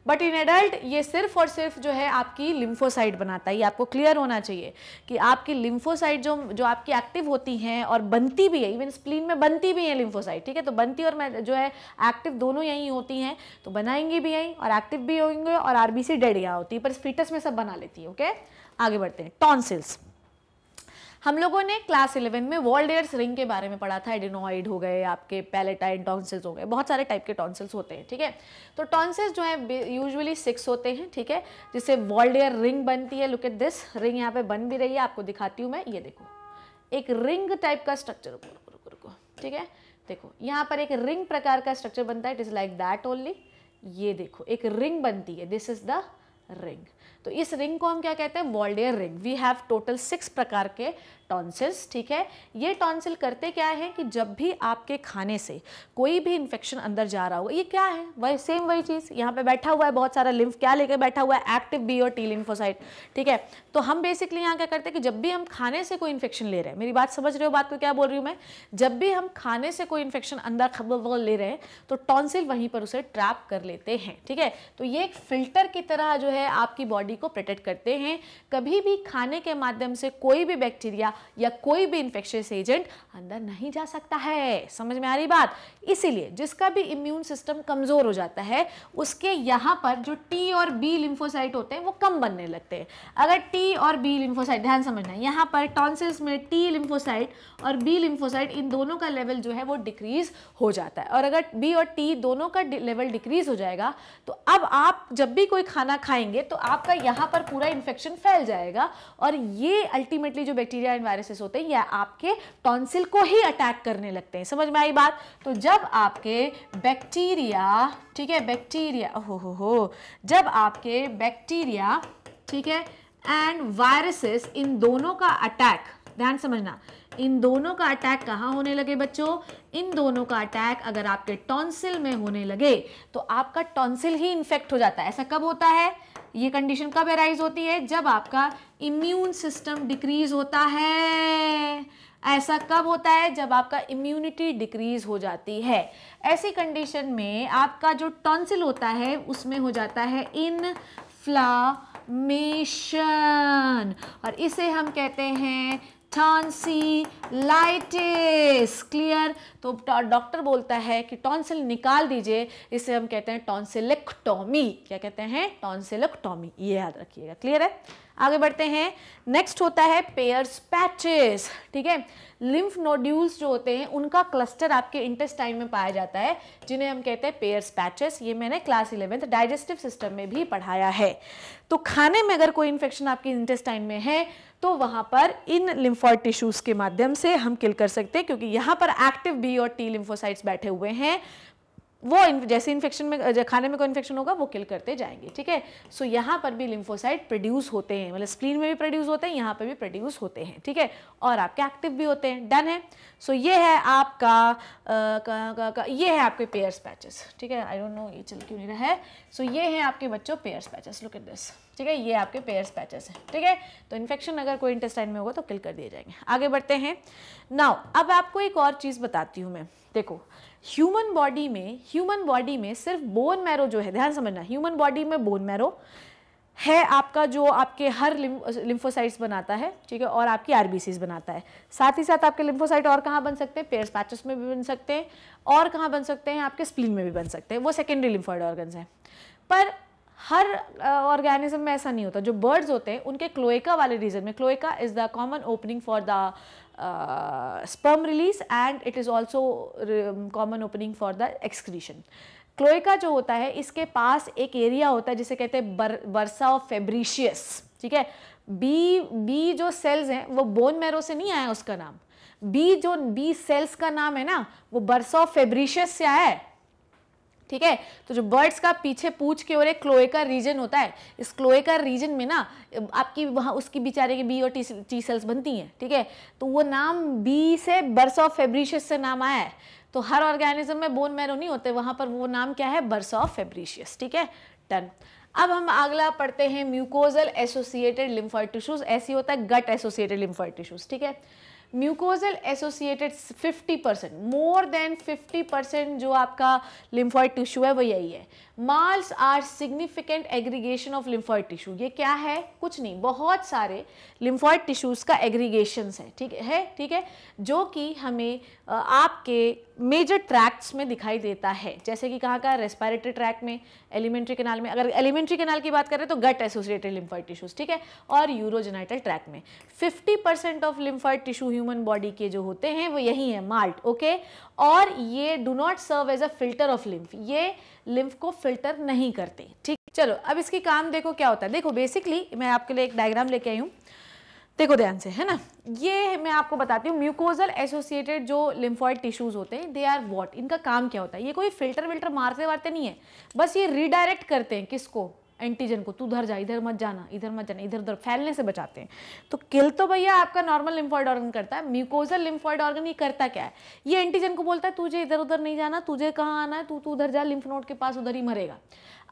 बट इन एडल्ट ये सिर्फ और सिर्फ जो है आपकी लिम्फोसाइट बनाता है ये आपको क्लियर होना चाहिए कि आपकी लिम्फोसाइट जो जो आपकी एक्टिव होती हैं और बनती भी है इवन स्प्लीन में बनती भी है लिम्फोसाइट ठीक है तो बनती और जो है एक्टिव दोनों यहीं होती हैं तो बनाएंगी भी यहीं और एक्टिव भी होंगे और आरबीसी डेड यहाँ होती है पर स्पीटस में सब बना लेती है ओके आगे बढ़ते हैं टॉन्सिल्स हम लोगों ने क्लास इलेवन में वॉल्डेयर्स रिंग के बारे में पढ़ा था एडिनोइड हो गए आपके पैलेटाइन टॉन्सिल्स हो गए बहुत सारे टाइप के टॉन्सिल्स होते हैं ठीक है तो टॉन्सिल्स जो है यूजुअली सिक्स होते हैं ठीक है जिससे वॉल्डेयर रिंग बनती है लुक एट दिस रिंग यहाँ पे बन भी रही है आपको दिखाती हूँ मैं ये देखो एक रिंग टाइप का स्ट्रक्चर रुको ठीक है देखो यहाँ पर एक रिंग प्रकार का स्ट्रक्चर बनता है it is like that only ये देखो एक रिंग बनती है दिस इज़ द रिंग तो इस रिंग को हम क्या कहते हैं Waldeyer ring we have total six प्रकार के टॉन्सिल्स ठीक है ये टॉन्सिल करते क्या है कि जब भी आपके खाने से कोई भी इन्फेक्शन अंदर जा रहा होगा ये क्या है वही सेम वही चीज़ यहाँ पे बैठा हुआ है बहुत सारा लिम्फ क्या लेकर बैठा हुआ है एक्टिव बी और टी लिम्फोसाइट ठीक है तो हम बेसिकली यहाँ क्या करते हैं कि जब भी हम खाने से कोई इन्फेक्शन ले रहे हैं मेरी बात समझ रहे हो बात को क्या बोल रही हूँ मैं जब भी हम खाने से कोई इन्फेक्शन अंदर खबर ले रहे हैं तो टॉन्सिल वहीं पर उसे ट्रैप कर लेते हैं ठीक है तो ये एक फिल्टर की तरह जो है आपकी बॉडी को प्रोटेक्ट करते हैं कभी भी खाने के माध्यम से कोई भी बैक्टीरिया या कोई भी इंफेक्शियस एजेंट अंदर नहीं जा सकता है समझ में आ रही बात इसीलिए जिसका भी इम्यून सिस्टम कमज़ोर हो जाता है उसके यहां पर जो टी और बी लिम्फोसाइट होते हैं वो कम बनने लगते हैं अगर टी और बी लिम्फोसाइट ध्यान समझना यहां पर टॉन्सिल्स में टी लिम्फोसाइट और बी लिम्फोसाइट इन दोनों का लेवल जो है वो डिक्रीज हो जाता है और अगर बी और टी दोनों का लेवल डिक्रीज हो जाएगा तो अब आप जब भी कोई खाना खाएंगे तो आपका यहां पर पूरा इंफेक्शन फैल जाएगा और ये अल्टीमेटली जो बैक्टीरिया टेन वायरसेस होते हैं या आपके टॉन्सिल को ही अटैक करने लगते हैं समझ में आई बात तो जब आपके बैक्टीरिया ठीक है बैक्टीरिया हो हो हो जब आपके बैक्टीरिया ठीक है एंड वायरसेस इन दोनों का अटैक ध्यान समझना इन दोनों का अटैक कहाँ होने लगे बच्चों इन दोनों का अटैक अगर आपके टॉन्सिल में होने लगे तो आपका टॉन्सिल ही इन्फेक्ट हो जाता है ऐसा कब होता है ये कंडीशन कब एराइज होती है जब आपका इम्यून सिस्टम डिक्रीज होता है ऐसा कब होता है जब आपका इम्यूनिटी डिक्रीज हो जाती है ऐसी कंडीशन में आपका जो टॉन्सिल होता है उसमें हो जाता है इन फ्लामेशन और इसे हम कहते हैं टॉन्सिलाइटिस क्लियर तो डॉक्टर बोलता है कि टॉन्सिल निकाल दीजिए इसे हम कहते हैं टॉन्सिलेक्टोमी क्या कहते हैं टॉन्सिलेक्टोमी ये याद रखिएगा क्लियर है आगे बढ़ते हैं नेक्स्ट होता है पेयर्स पैचेस ठीक है लिम्फ नोड्यूल्स जो होते हैं उनका क्लस्टर आपके इंटेस्टाइन में पाया जाता है जिन्हें हम कहते हैं पेयर्स पैचेस ये मैंने क्लास इलेवेंथ डाइजेस्टिव सिस्टम में भी पढ़ाया है तो खाने में अगर कोई इन्फेक्शन आपके इंटेस्टाइन में है तो वहाँ पर इन लिम्फॉइड टिश्यूज़ के माध्यम से हम किल कर सकते हैं क्योंकि यहाँ पर एक्टिव बी और टी लिम्फोसाइट्स बैठे हुए हैं वो जैसे इन्फेक्शन में खाने में कोई इन्फेक्शन होगा वो किल करते जाएंगे ठीक है सो यहाँ पर भी लिम्फोसाइट प्रोड्यूस होते हैं मतलब स्क्रीन में भी प्रोड्यूस होते हैं यहाँ पर भी प्रोड्यूस होते हैं ठीक है और आपके एक्टिव भी होते हैं डन है सो so, ये है आपका आ, का, का, का, ये है आपके पेयर्स पैचेस ठीक है आई डोंट नो ये चल क्यों नहीं रहा है सो so, ये है आपके बच्चों Peyer's patches look at this ठीक है ये आपके पेयर्स पैचेस हैं ठीक है तो इन्फेक्शन अगर कोई इंटेस्टाइन में होगा तो किल कर दिए जाएंगे आगे बढ़ते हैं नाउ अब आपको एक और चीज़ बताती हूँ मैं देखो ह्यूमन बॉडी में ह्यूमन बॉडी में सिर्फ बोन मैरो जो है ध्यान समझना ह्यूमन बॉडी में बोन मैरो है आपका जो आपके हर लिम्फोसाइट्स बनाता है ठीक है और आपकी आरबीसीज बनाता है साथ ही साथ आपके लिम्फोसाइट और कहाँ बन सकते हैं पेयर्स पैचेस में भी बन सकते हैं और कहाँ बन सकते हैं आपके स्प्लिन में भी बन सकते हैं वो सेकेंडरी लिम्फॉइड ऑर्गन्स हैं पर हर ऑर्गेनिज्म में ऐसा नहीं होता जो बर्ड्स होते हैं उनके क्लोएका वाले रीजन में cloaca is the common opening for the sperm release and it is also common opening for the excretion cloaca जो होता है इसके पास एक एरिया होता है जिसे कहते हैं बर, बर्सा ऑफ फेब्रिशियस ठीक है बी बी जो सेल्स हैं वो बोन मैरो से नहीं आया उसका नाम बी जो बी सेल्स का नाम है ना वो बर्सा ऑफ फेब्रिशियस से आया है ठीक है तो जो बर्ड्स का पीछे पूछ के और एक क्लोए का रीजन होता है इस क्लोए का रीजन में ना आपकी वहाँ उसकी बेचारे की बी और टी टी सेल्स बनती हैं ठीक है तो वो नाम बी से बर्स ऑफ फेब्रिशियस से नाम आया है तो हर ऑर्गेनिज्म में बोन मैरो नहीं होते वहाँ पर वो नाम क्या है बर्स ऑफ फेब्रिशियस ठीक है डन अब हम अगला पढ़ते हैं म्यूकोजल एसोसिएटेड लिम्फॉइड टिश्यूज ऐसी होता है गट एसोसिएटेड लिम्फॉइड टिश्यूज ठीक है mucosal associated 50 percent more than 50 percent जो आपका लिम्फॉइड टिश्यू है वो यही है MALTs are significant aggregation of lymphoid tissue ये क्या है कुछ नहीं बहुत सारे लिम्फॉइड टिश्यूज़ का एग्रीगेशंस है ठीक है ठीक है जो कि हमें आपके मेजर ट्रैक्ट्स में दिखाई देता है जैसे कि कहाँ का रेस्पायरेटरी ट्रैक में एलिमेंट्री केनाल में अगर एलिमेंट्री केनाल की बात करें तो गट एसोसिएटेड लिम्फॉइड टिश्यूज़ ठीक है और यूरोजेनाइटल ट्रैक में 50 percent of lymphoid tissue human body के जो होते हैं वो यही है माल्ट ओके और ये do not serve as a filter of lymph ये लिम्फ को फिल्टर नहीं करते ठीक चलो अब इसकी काम देखो क्या होता है देखो बेसिकली मैं आपके लिए एक डायग्राम लेके आई हूँ देखो ध्यान से है ना ये मैं आपको बताती हूँ म्यूकोजल एसोसिएटेड जो लिम्फॉइड टिश्यूज़ होते हैं दे आर वॉट इनका काम क्या होता है ये कोई फिल्टर विल्टर मारते वारते नहीं है बस ये रिडायरेक्ट करते हैं किसको एंटीजन को तू उधर जा इधर मत जाना इधर मत जाना इधर उधर फैलने से बचाते हैं तो किल तो भैया आपका नॉर्मल लिम्फॉइड ऑर्गन करता है म्यूकोजल लिम्फॉइड ऑर्गन ये करता क्या है ये एंटीजन को बोलता है तुझे इधर उधर नहीं जाना तुझे कहाँ आना है तू तू उधर जा लिम्फ नोड के पास उधर ही मरेगा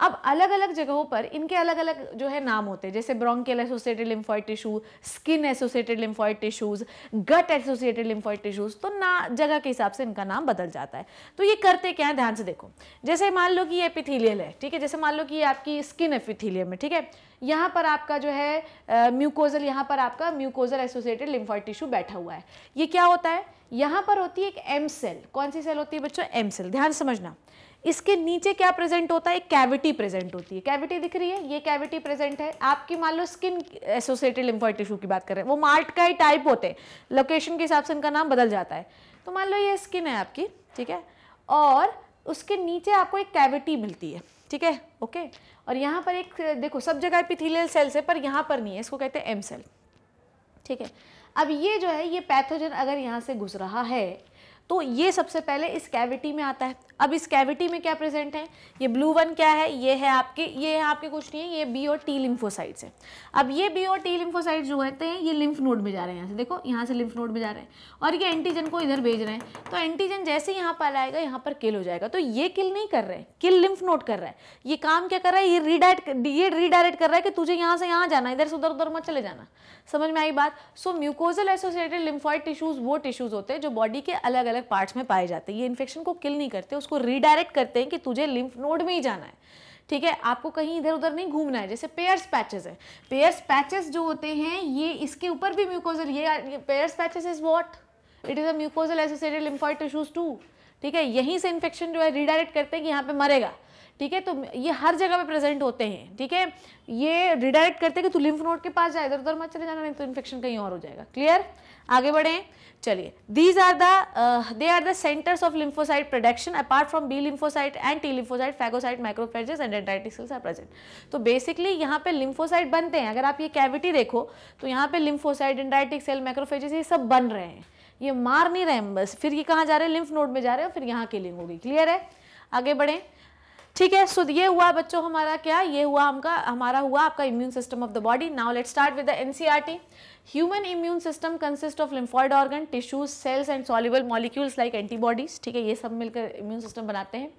अब अलग अलग जगहों पर इनके अलग अलग जो है नाम होते हैं जैसे bronchial associated lymphoid tissue skin associated lymphoid tissues gut associated lymphoid tissues तो ना जगह के हिसाब से इनका नाम बदल जाता है तो ये करते क्या है ध्यान से देखो जैसे मान लो कि ये एपिथीलियल है ठीक है जैसे मान लो कि ये आपकी स्किन एपिथीलियम है ठीक है यहाँ पर आपका जो है म्यूकोजल यहाँ पर आपका म्यूकोजल एसोसिएटेड लिम्फॉइड टिश्यू बैठा हुआ है ये क्या होता है यहाँ पर होती है एक एम सेल कौन सी सेल होती है बच्चों एम सेल ध्यान समझना इसके नीचे क्या प्रेजेंट होता है एक कैविटी प्रेजेंट होती है कैविटी दिख रही है ये कैविटी प्रेजेंट है आपकी मान लो स्किन एसोसिएटेड लिम्फॉइड टिश्यू की बात करें वो मार्ट का ही टाइप होते हैं लोकेशन के हिसाब से उनका नाम बदल जाता है तो मान लो ये स्किन है आपकी ठीक है और उसके नीचे आपको एक कैविटी मिलती है ठीक है ओके और यहाँ पर एक देखो सब जगह पिथिलियल सेल्स है पर यहाँ पर नहीं है इसको कहते हैं एम सेल ठीक है अब ये जो है ये पैथोजन अगर यहाँ से घुस रहा है तो ये सबसे पहले इस कैविटी में आता है अब इस कैविटी में क्या प्रेजेंट है ये ब्लू वन क्या है ये है आपके ये है आपके कुछ नहीं है ये बी और टी लिम्फोसाइट्स है अब ये बी और टी लिम्फोसाइट जो होते हैं ये लिम्फ नोड में जा रहे हैं यहाँ से देखो यहाँ से लिम्फ नोड में जा रहे हैं और ये एंटीजन को इधर भेज रहे हैं तो एंटीजन जैसे यहाँ पर आएगा यहाँ पर किल हो जाएगा तो ये किल नहीं कर रहे हैं किल लिम्फ नोड कर रहा है ये काम क्या कर रहा है ये रीडायरेक्ट ये रीडायरेक्ट कर रहा है कि तुझे यहाँ से यहाँ जाना इधर से उधर उधर मत चले जाना समझ में आई बात so mucosal associated lymphoid tissues वो टिश्यूज़ होते हैं जो बॉडी के अलग अलग पार्ट्स में पाए जाते हैं ये इन्फेक्शन को किल नहीं करते उसको उसको रीडायरेक्ट करते हैं कि तुझे लिम्फ नोड में ही जाना है ठीक है आपको कहीं इधर उधर नहीं घूमना है जैसे पेयर्स पैचेस है पेयर्स पैचेस जो होते हैं ये इसके ऊपर भी म्यूकोजल ये Peyer's patches is what it is a mucosal associated lymphoid tissues too ठीक है यहीं से इन्फेक्शन जो है रीडायरेक्ट करते हैं कि यहाँ पे मरेगा ठीक है तो ये हर जगह पे प्रेजेंट होते हैं ठीक है ये रिडायरेक्ट करते हैं कि तू लिम्फ नोड के पास जाए इधर उधर मत चले जाना नहीं तो इन्फेक्शन कहीं और हो जाएगा क्लियर आगे बढ़े चलिए these are the they are the centres of lymphocyte production apart from B lymphocyte and T lymphocyte phagocyte macrophages and dendritic cells are present तो बेसिकली यहाँ पे लिम्फोसाइट बनते हैं अगर आप ये कैविटी देखो तो यहाँ पे लिम्फोसाइट एंडाइटिक सेल माइक्रोफेजेस ये सब बन रहे हैं ये मार नहीं रहे हैं बस फिर ये कहाँ जा रहे हैं लिम्फ नोड में जा रहे हैं फिर यहाँ किलिंग होगी क्लियर है आगे बढ़ें ठीक है सो ये हुआ बच्चों हमारा क्या ये हुआ हमका हमारा हुआ आपका immune system of the body now let start with the NCERT human immune system consist of lymphoid organ tissues cells and soluble molecules like antibodies ठीक है ये सब मिलकर इम्यून सिस्टम बनाते हैं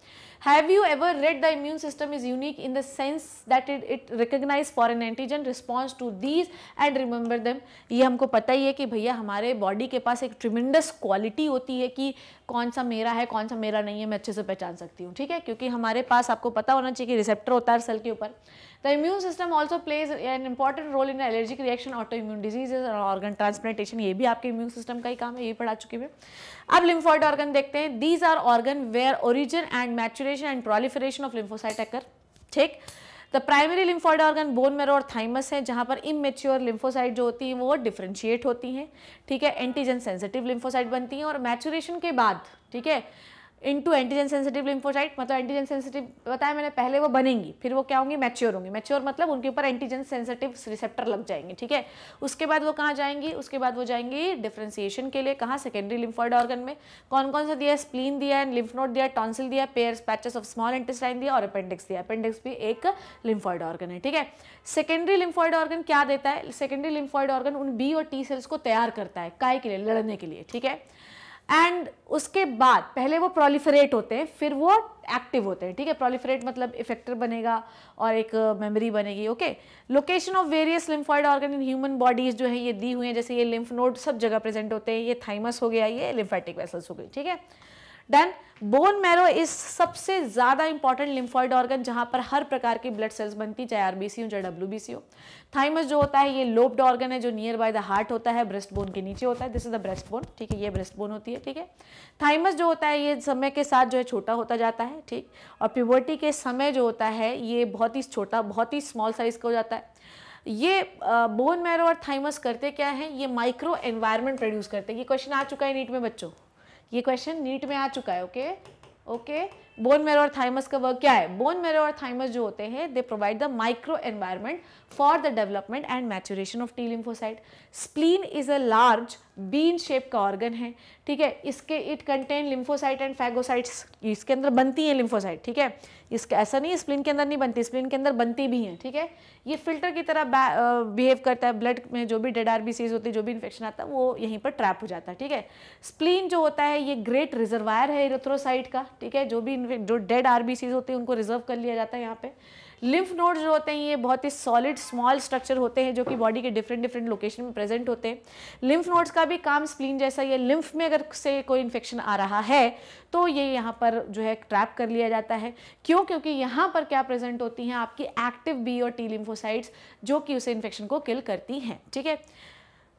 have you ever read the immune system is unique in the sense that it it recognise for an antigen response to these and remember them ये हमको पता ही है कि भैया हमारे बॉडी के पास एक ट्रिमेंडस क्वालिटी होती है कि कौन सा मेरा है कौन सा मेरा नहीं है मैं अच्छे से पहचान सकती हूँ ठीक है क्योंकि हमारे पास आपको पता होना चाहिए कि रिसेप्टर होता है सेल के ऊपर The immune system also plays an important role in allergic reaction, autoimmune diseases और organ transplantation ये भी आपके immune system का ही काम है ये पढ़ा चुके हैं अब lymphoid organ देखते हैं these are organ where origin and maturation and proliferation of lymphocyte occur ठीक the primary lymphoid organ bone marrow और थाइमस है जहाँ पर इमेच्योर लिम्फोसाइट जो होती हैं वो डिफ्रेंशिएट होती हैं ठीक है एंटीजन सेंसिटिव लिम्फोसाइट बनती हैं और मैचुरेशन के बाद ठीक है इनटू एंटीजन सेंसिटिव लिम्फोसाइट मतलब एंटीजन सेंसिटिव बताया मैंने पहले वो बनेंगी फिर वो क्या होंगी मैच्योर होंगी मैच्योर मतलब उनके ऊपर एंटीजन सेंसिटिव रिसेप्टर लग जाएंगे ठीक है उसके बाद वो कहाँ जाएंगी उसके बाद वो जाएंगी डिफ्रेंसिएशन के लिए कहाँ सेकेंडरी लिम्फॉइड ऑर्गन में कौन कौन सा दिया स्प्लीन दिया है लिम्फ नोट दिया टॉन्सिल दिया Peyer patches of small intestine दिया और अपेंडिक्स दिया अपेंडिक्स भी एक लिम्फॉइड ऑर्गन है ठीक है सेकेंडरी लिम्फॉइड ऑर्गन क्या देता है सेकेंडरी लिम्फॉइड ऑर्गन उन बी और टी सेल्स को तैयार करता है काय के लिए लड़ने के लिए ठीक है एंड उसके बाद पहले वो प्रोलीफरेट होते हैं फिर वो एक्टिव होते हैं ठीक है प्रोलीफरेट मतलब इफेक्टर बनेगा और एक मेमोरी बनेगी okay location of various lymphoid organ in human bodies जो है ये दी हुई हैं जैसे ये लिम्फ नोड सब जगह प्रेजेंट होते हैं ये थाइमस हो गया ये लिम्फेटिक वेसल्स हो गई ठीक है डन बोन मैरो इज सबसे ज़्यादा इंपॉर्टेंट लिम्फॉइड ऑर्गन जहां पर हर प्रकार की ब्लड सेल्स बनती चाहे आरबीसी हो चाहे सी हो थाइमस जो होता है ये लोब्ड ऑर्गन है जो नियर बाय द हार्ट होता है ब्रेस्ट बोन के नीचे होता है this is the breast bone ठीक है ये ब्रेस्ट बोन होती है ठीक है थाइमस जो होता है ये समय के साथ जो है छोटा होता जाता है ठीक और प्यूबर्टी के समय जो होता है ये बहुत ही छोटा बहुत ही स्मॉल साइज का हो जाता है ये बोन मैरो और थाइमस करते क्या है ये माइक्रो एनवायरमेंट प्रोड्यूस करते हैं ये क्वेश्चन आ चुका है नीट में बच्चों ये क्वेश्चन नीट में आ चुका है ओके ओके बोन मेरो और थाइमस का वर्क क्या है बोन मेरो और थाइमस जो होते हैं they provide the microenvironment for the development and maturation of T lymphocyte spleen is a large bean shape का ऑर्गन है ठीक है इसके it contain lymphocyte and phagocytes इसके अंदर बनती है लिम्फोसाइट ठीक है इसका ऐसा नहीं स्प्लिन के अंदर नहीं बनती स्प्लिन के अंदर बनती भी हैं ठीक है ये फिल्टर की तरह बिहेव करता है ब्लड में जो भी डेड आरबीसीज होती है जो भी इन्फेक्शन आता है वो यहीं पर ट्रैप हो जाता है ठीक है स्प्लीन जो होता है ये ग्रेट रिजर्वायर है इरेथ्रोसाइट का ठीक है जो भी इन जो डेड आर होते हैं उनको रिजर्व कर लिया जाता है यहाँ पे लिम्फ नोड जो होते हैं ये बहुत ही सॉलिड स्मॉल स्ट्रक्चर होते हैं जो कि बॉडी के डिफरेंट डिफरेंट लोकेशन में प्रेजेंट होते हैं लिम्फ नोड्स का भी काम स्प्लीन जैसा ये लिम्फ में अगर से कोई इन्फेक्शन आ रहा है तो ये यहाँ पर जो है ट्रैप कर लिया जाता है क्यों क्योंकि यहाँ पर क्या प्रेजेंट होती हैं आपकी एक्टिव बी और टी लिम्फोसाइड्स जो कि उसे इन्फेक्शन को किल करती हैं ठीक है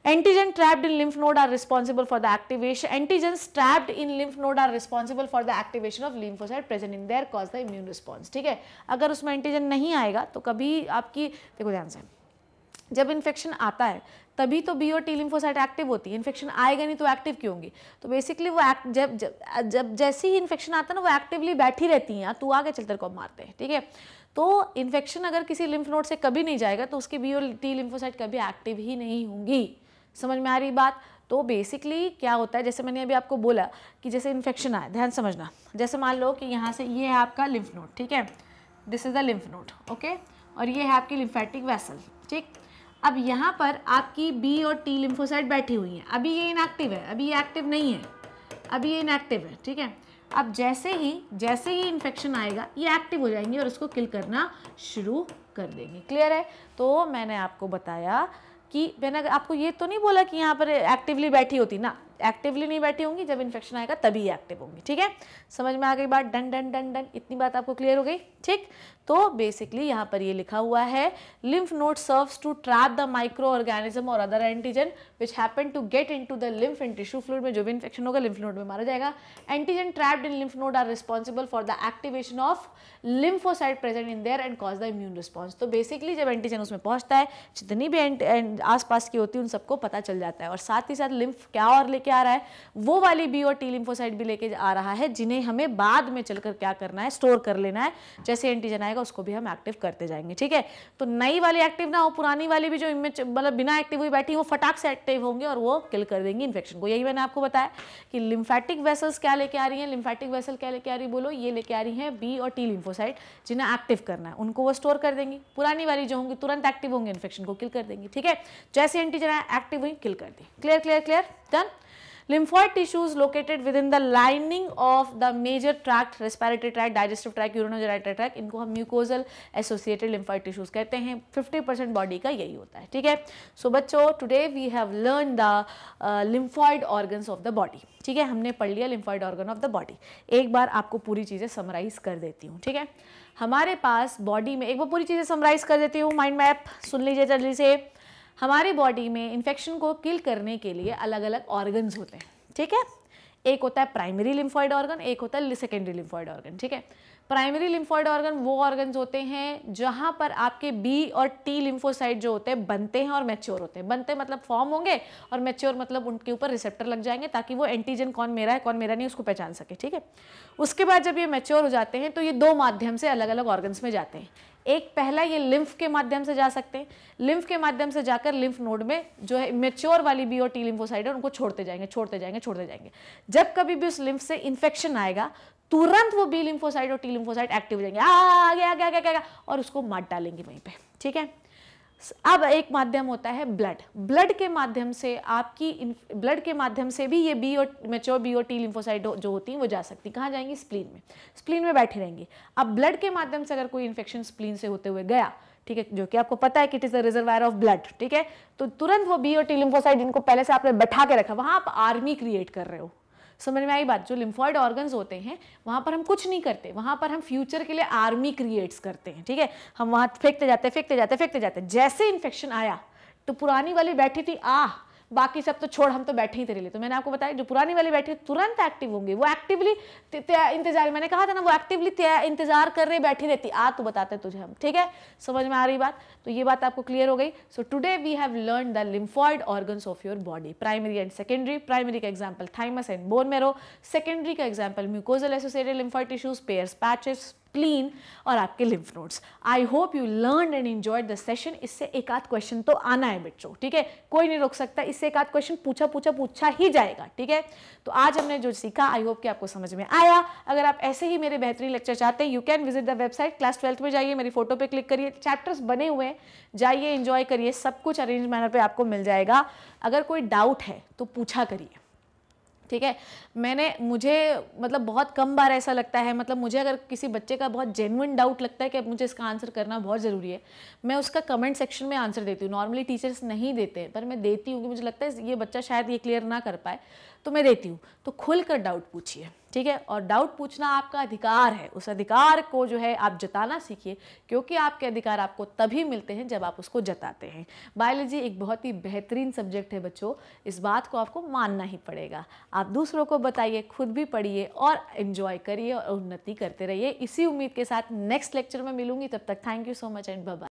Antigen trapped in lymph node are responsible for the activation. Antigens trapped in lymph node are responsible for the activation of lymphocyte present in there cause the immune response. ठीक है अगर उसमें एंटीजन नहीं आएगा तो कभी आपकी देखो ध्यान से जब इन्फेक्शन आता है तभी तो बी और टी लिम्फोसाइट एक्टिव होती है इन्फेक्शन आएगा नहीं तो एक्टिव क्यों होंगी तो बेसिकली वो एक्ट जब जब जब जैसे ही इन्फेक्शन आता है ना वो एक्टिवली बैठी रहती हैं तो आगे चलकर कब मारते हैं ठीक है तो इन्फेक्शन अगर किसी लिम्फ नोड से कभी नहीं जाएगा तो उसकी बी और टी लिम्फोसाइट कभी एक्टिव ही नहीं होंगी समझ में आ रही बात तो बेसिकली क्या होता है जैसे मैंने अभी आपको बोला कि जैसे इन्फेक्शन आया ध्यान समझना जैसे मान लो कि यहाँ से ये है आपका लिम्फ नोड ठीक है this is the lymph node okay और ये है आपकी लिम्फेटिक वैसल ठीक अब यहाँ पर आपकी बी और टी लिम्फोसाइट बैठी हुई हैं अभी ये इनएक्टिव है अभी ये एक्टिव नहीं है अभी ये इनएक्टिव है ठीक है अब जैसे ही जैसे ही इन्फेक्शन आएगा ये एक्टिव हो जाएंगे और उसको किल करना शुरू कर देंगे क्लियर है तो मैंने आपको बताया कि मैंने आपको ये तो नहीं बोला कि यहाँ पर एक्टिवली बैठी होती ना एक्टिवली नहीं बैठी होंगी जब इन्फेक्शन आएगा तभी एक्टिव होंगी ठीक है समझ में आ गई बात डन डन डन डन इतनी बात आपको क्लियर हो गई ठीक तो बेसिकली यहाँ पर ये लिखा हुआ है lymph node serves to trap the microorganism और other antigen which happen to get into the lymph and tissue fluid में जो भी इन्फेक्शन होगा लिम्फ नोट में मारा जाएगा antigen trapped in lymph node are responsible for the activation of lymphocyte present in there and cause the immune response तो basically जब antigen उसमें पहुंचता है जितनी भी आस पास की होती है उन सबको पता चल जाता है और साथ ही साथ लिम्फ क्या और लेके आ रहा है वो वाली बी और टी लिम्फोसाइड भी लेके आ रहा है जिन्हें हमें बाद में चलकर क्या करना है स्टोर कर लेना है जैसे एंटीजन आए आएगा उसको भी हम एक्टिव करते जाएंगे ठीक है तो नई वाली एक्टिव ना हो पुरानी वाली भी जो इमेज मतलब बिना एक्टिव हुई बैठी वो फटाक से एक्टिव होंगे और वो किल कर देंगी इन्फेक्शन को यही मैंने आपको बताया कि लिम्फेटिक वेसल्स क्या लेके आ रही है लिम्फेटिक वेसल क्या लेके आ रही बोलो ये लेके आ रही है बी और टी लिम्फोसाइट जिन्हें एक्टिव करना है उनको वो स्टोर कर देंगी पुरानी वाली जो होंगी तुरंत एक्टिव होंगे इन्फेक्शन को किल कर देंगी ठीक है जैसे एंटीजन एक्टिव हुई किल कर दी clear clear clear done Lymphoid tissue is within the lining of the major tract, respiratory tract digestive tract urinary tract इनको हम mucosal एसोसिएटेड लिम्फॉइड tissues कहते हैं 50% बॉडी का यही होता है ठीक है सो बच्चो today we have learn the lymphoid organ of the body ठीक है हमने पढ़ लिया lymphoid organ of the body एक बार आपको पूरी चीज़ें समराइज कर देती हूँ ठीक है हमारे पास बॉडी में एक बार पूरी चीज़ें समराइज कर देती हूँ माइंड मैप सुन लीजिए जल्दी से हमारे बॉडी में इन्फेक्शन को किल करने के लिए अलग अलग ऑर्गन्स होते हैं ठीक है एक होता है प्राइमरी लिम्फॉइड ऑर्गन एक होता है सेकेंडरी लिम्फॉइड ऑर्गन ठीक है प्राइमरी लिम्फॉइड ऑर्गन वो ऑर्गन्स होते हैं जहाँ पर आपके बी और टी लिम्फोसाइड जो होते हैं बनते हैं और मैच्योर होते हैं बनते मतलब फॉर्म होंगे और मैच्योर मतलब उनके ऊपर रिसेप्टर लग जाएंगे ताकि वो एंटीजन कौन मेरा है कौन मेरा नहीं उसको पहचान सके ठीक है उसके बाद जब ये मैच्योर हो जाते हैं तो ये दो माध्यम से अलग अलग ऑर्गन्स में जाते हैं एक पहला ये लिम्फ के माध्यम से जा सकते हैं लिम्फ के माध्यम से जाकर लिम्फ नोड में जो है मेच्योर वाली बी और टी लिम्फोसाइड है उनको छोड़ते जाएंगे छोड़ते जाएंगे छोड़ते जाएंगे जब कभी भी उस लिम्फ से इन्फेक्शन आएगा तुरंत वो बी लिम्फोसाइड और टी लिम्फोसाइड एक्टिव हो जाएंगे आ गया गया गया गया और उसको मार डालेंगे वहीं पर ठीक है अब एक माध्यम होता है ब्लड ब्लड के माध्यम से आपकी ब्लड के माध्यम से भी ये बी और मेच्योर बी और टी लिम्फोसाइड जो होती हैं वो जा सकती कहाँ जाएंगी स्प्लीन में स्प्लीन में बैठी रहेंगी अब ब्लड के माध्यम से अगर कोई इन्फेक्शन स्प्लीन से होते हुए गया ठीक है जो कि आपको पता है कि it is the reservoir of blood ठीक है तो तुरंत वो बी और टी लिम्फोसाइड जिनको पहले से आपने बैठा के रखा वहाँ आप आर्मी क्रिएट कर रहे हो समझ में आई बात जो लिम्फॉइड ऑर्गन्स होते हैं वहाँ पर हम कुछ नहीं करते वहाँ पर हम फ्यूचर के लिए आर्मी क्रिएट्स करते हैं ठीक है हम वहाँ फेंकते जाते फेंकते जाते फेंकते जाते जैसे इन्फेक्शन आया तो पुरानी वाली बैठी थी आह बाकी सब तो छोड़ हम तो बैठे ही तेरे लिए तो मैंने आपको बताया जो पुरानी वाली बैठी तुरंत एक्टिव होंगे वो एक्टिवली इंतजार मैंने कहा था ना वो एक्टिवली इंतजार कर रहे बैठी रहती आ तू बताते तुझे हम ठीक है समझ में आ रही बात तो ये बात आपको क्लियर हो गई so today we have learn the lymphoid organs of your body primary and secondary primary का example thymus and bone marrow secondary का example mucosal associated lymphoid tissues Peyer's patches spleen और आपके lymph nodes I hope you learn and enjoyed the session इससे एक आध question तो आना है बच्चों ठीक है कोई नहीं रोक सकता इससे एक आध क्वेश्चन पूछा पूछा पूछा ही जाएगा ठीक है तो आज हमने जो सीखा आई होप कि आपको समझ में आया अगर आप ऐसे ही मेरे बेहतरीन लेक्चर चाहते हैं you can visit the website class twelfth में जाइए मेरी फोटो पे क्लिक करिए चैप्टर्स बने हुए जाइए इन्जॉय करिए सब कुछ अरेंज मैनर पर आपको मिल जाएगा अगर कोई डाउट है तो पूछा करिए ठीक है मैंने मुझे मतलब बहुत कम बार ऐसा लगता है मतलब मुझे अगर किसी बच्चे का बहुत जेनुअन डाउट लगता है कि मुझे इसका आंसर करना बहुत ज़रूरी है मैं उसका कमेंट सेक्शन में आंसर देती हूँ नॉर्मली टीचर्स नहीं देते पर मैं देती हूँ कि मुझे लगता है ये बच्चा शायद ये क्लियर ना कर पाए तो मैं देती हूँ तो खुलकर डाउट पूछिए ठीक है और डाउट पूछना आपका अधिकार है उस अधिकार को जो है आप जताना सीखिए क्योंकि आपके अधिकार आपको तभी मिलते हैं जब आप उसको जताते हैं बायोलॉजी एक बहुत ही बेहतरीन सब्जेक्ट है बच्चों इस बात को आपको मानना ही पड़ेगा आप दूसरों को बताइए खुद भी पढ़िए और इन्जॉय करिए और उन्नति करते रहिए इसी उम्मीद के साथ नेक्स्ट लेक्चर में मिलूंगी तब तक thank you so much and bye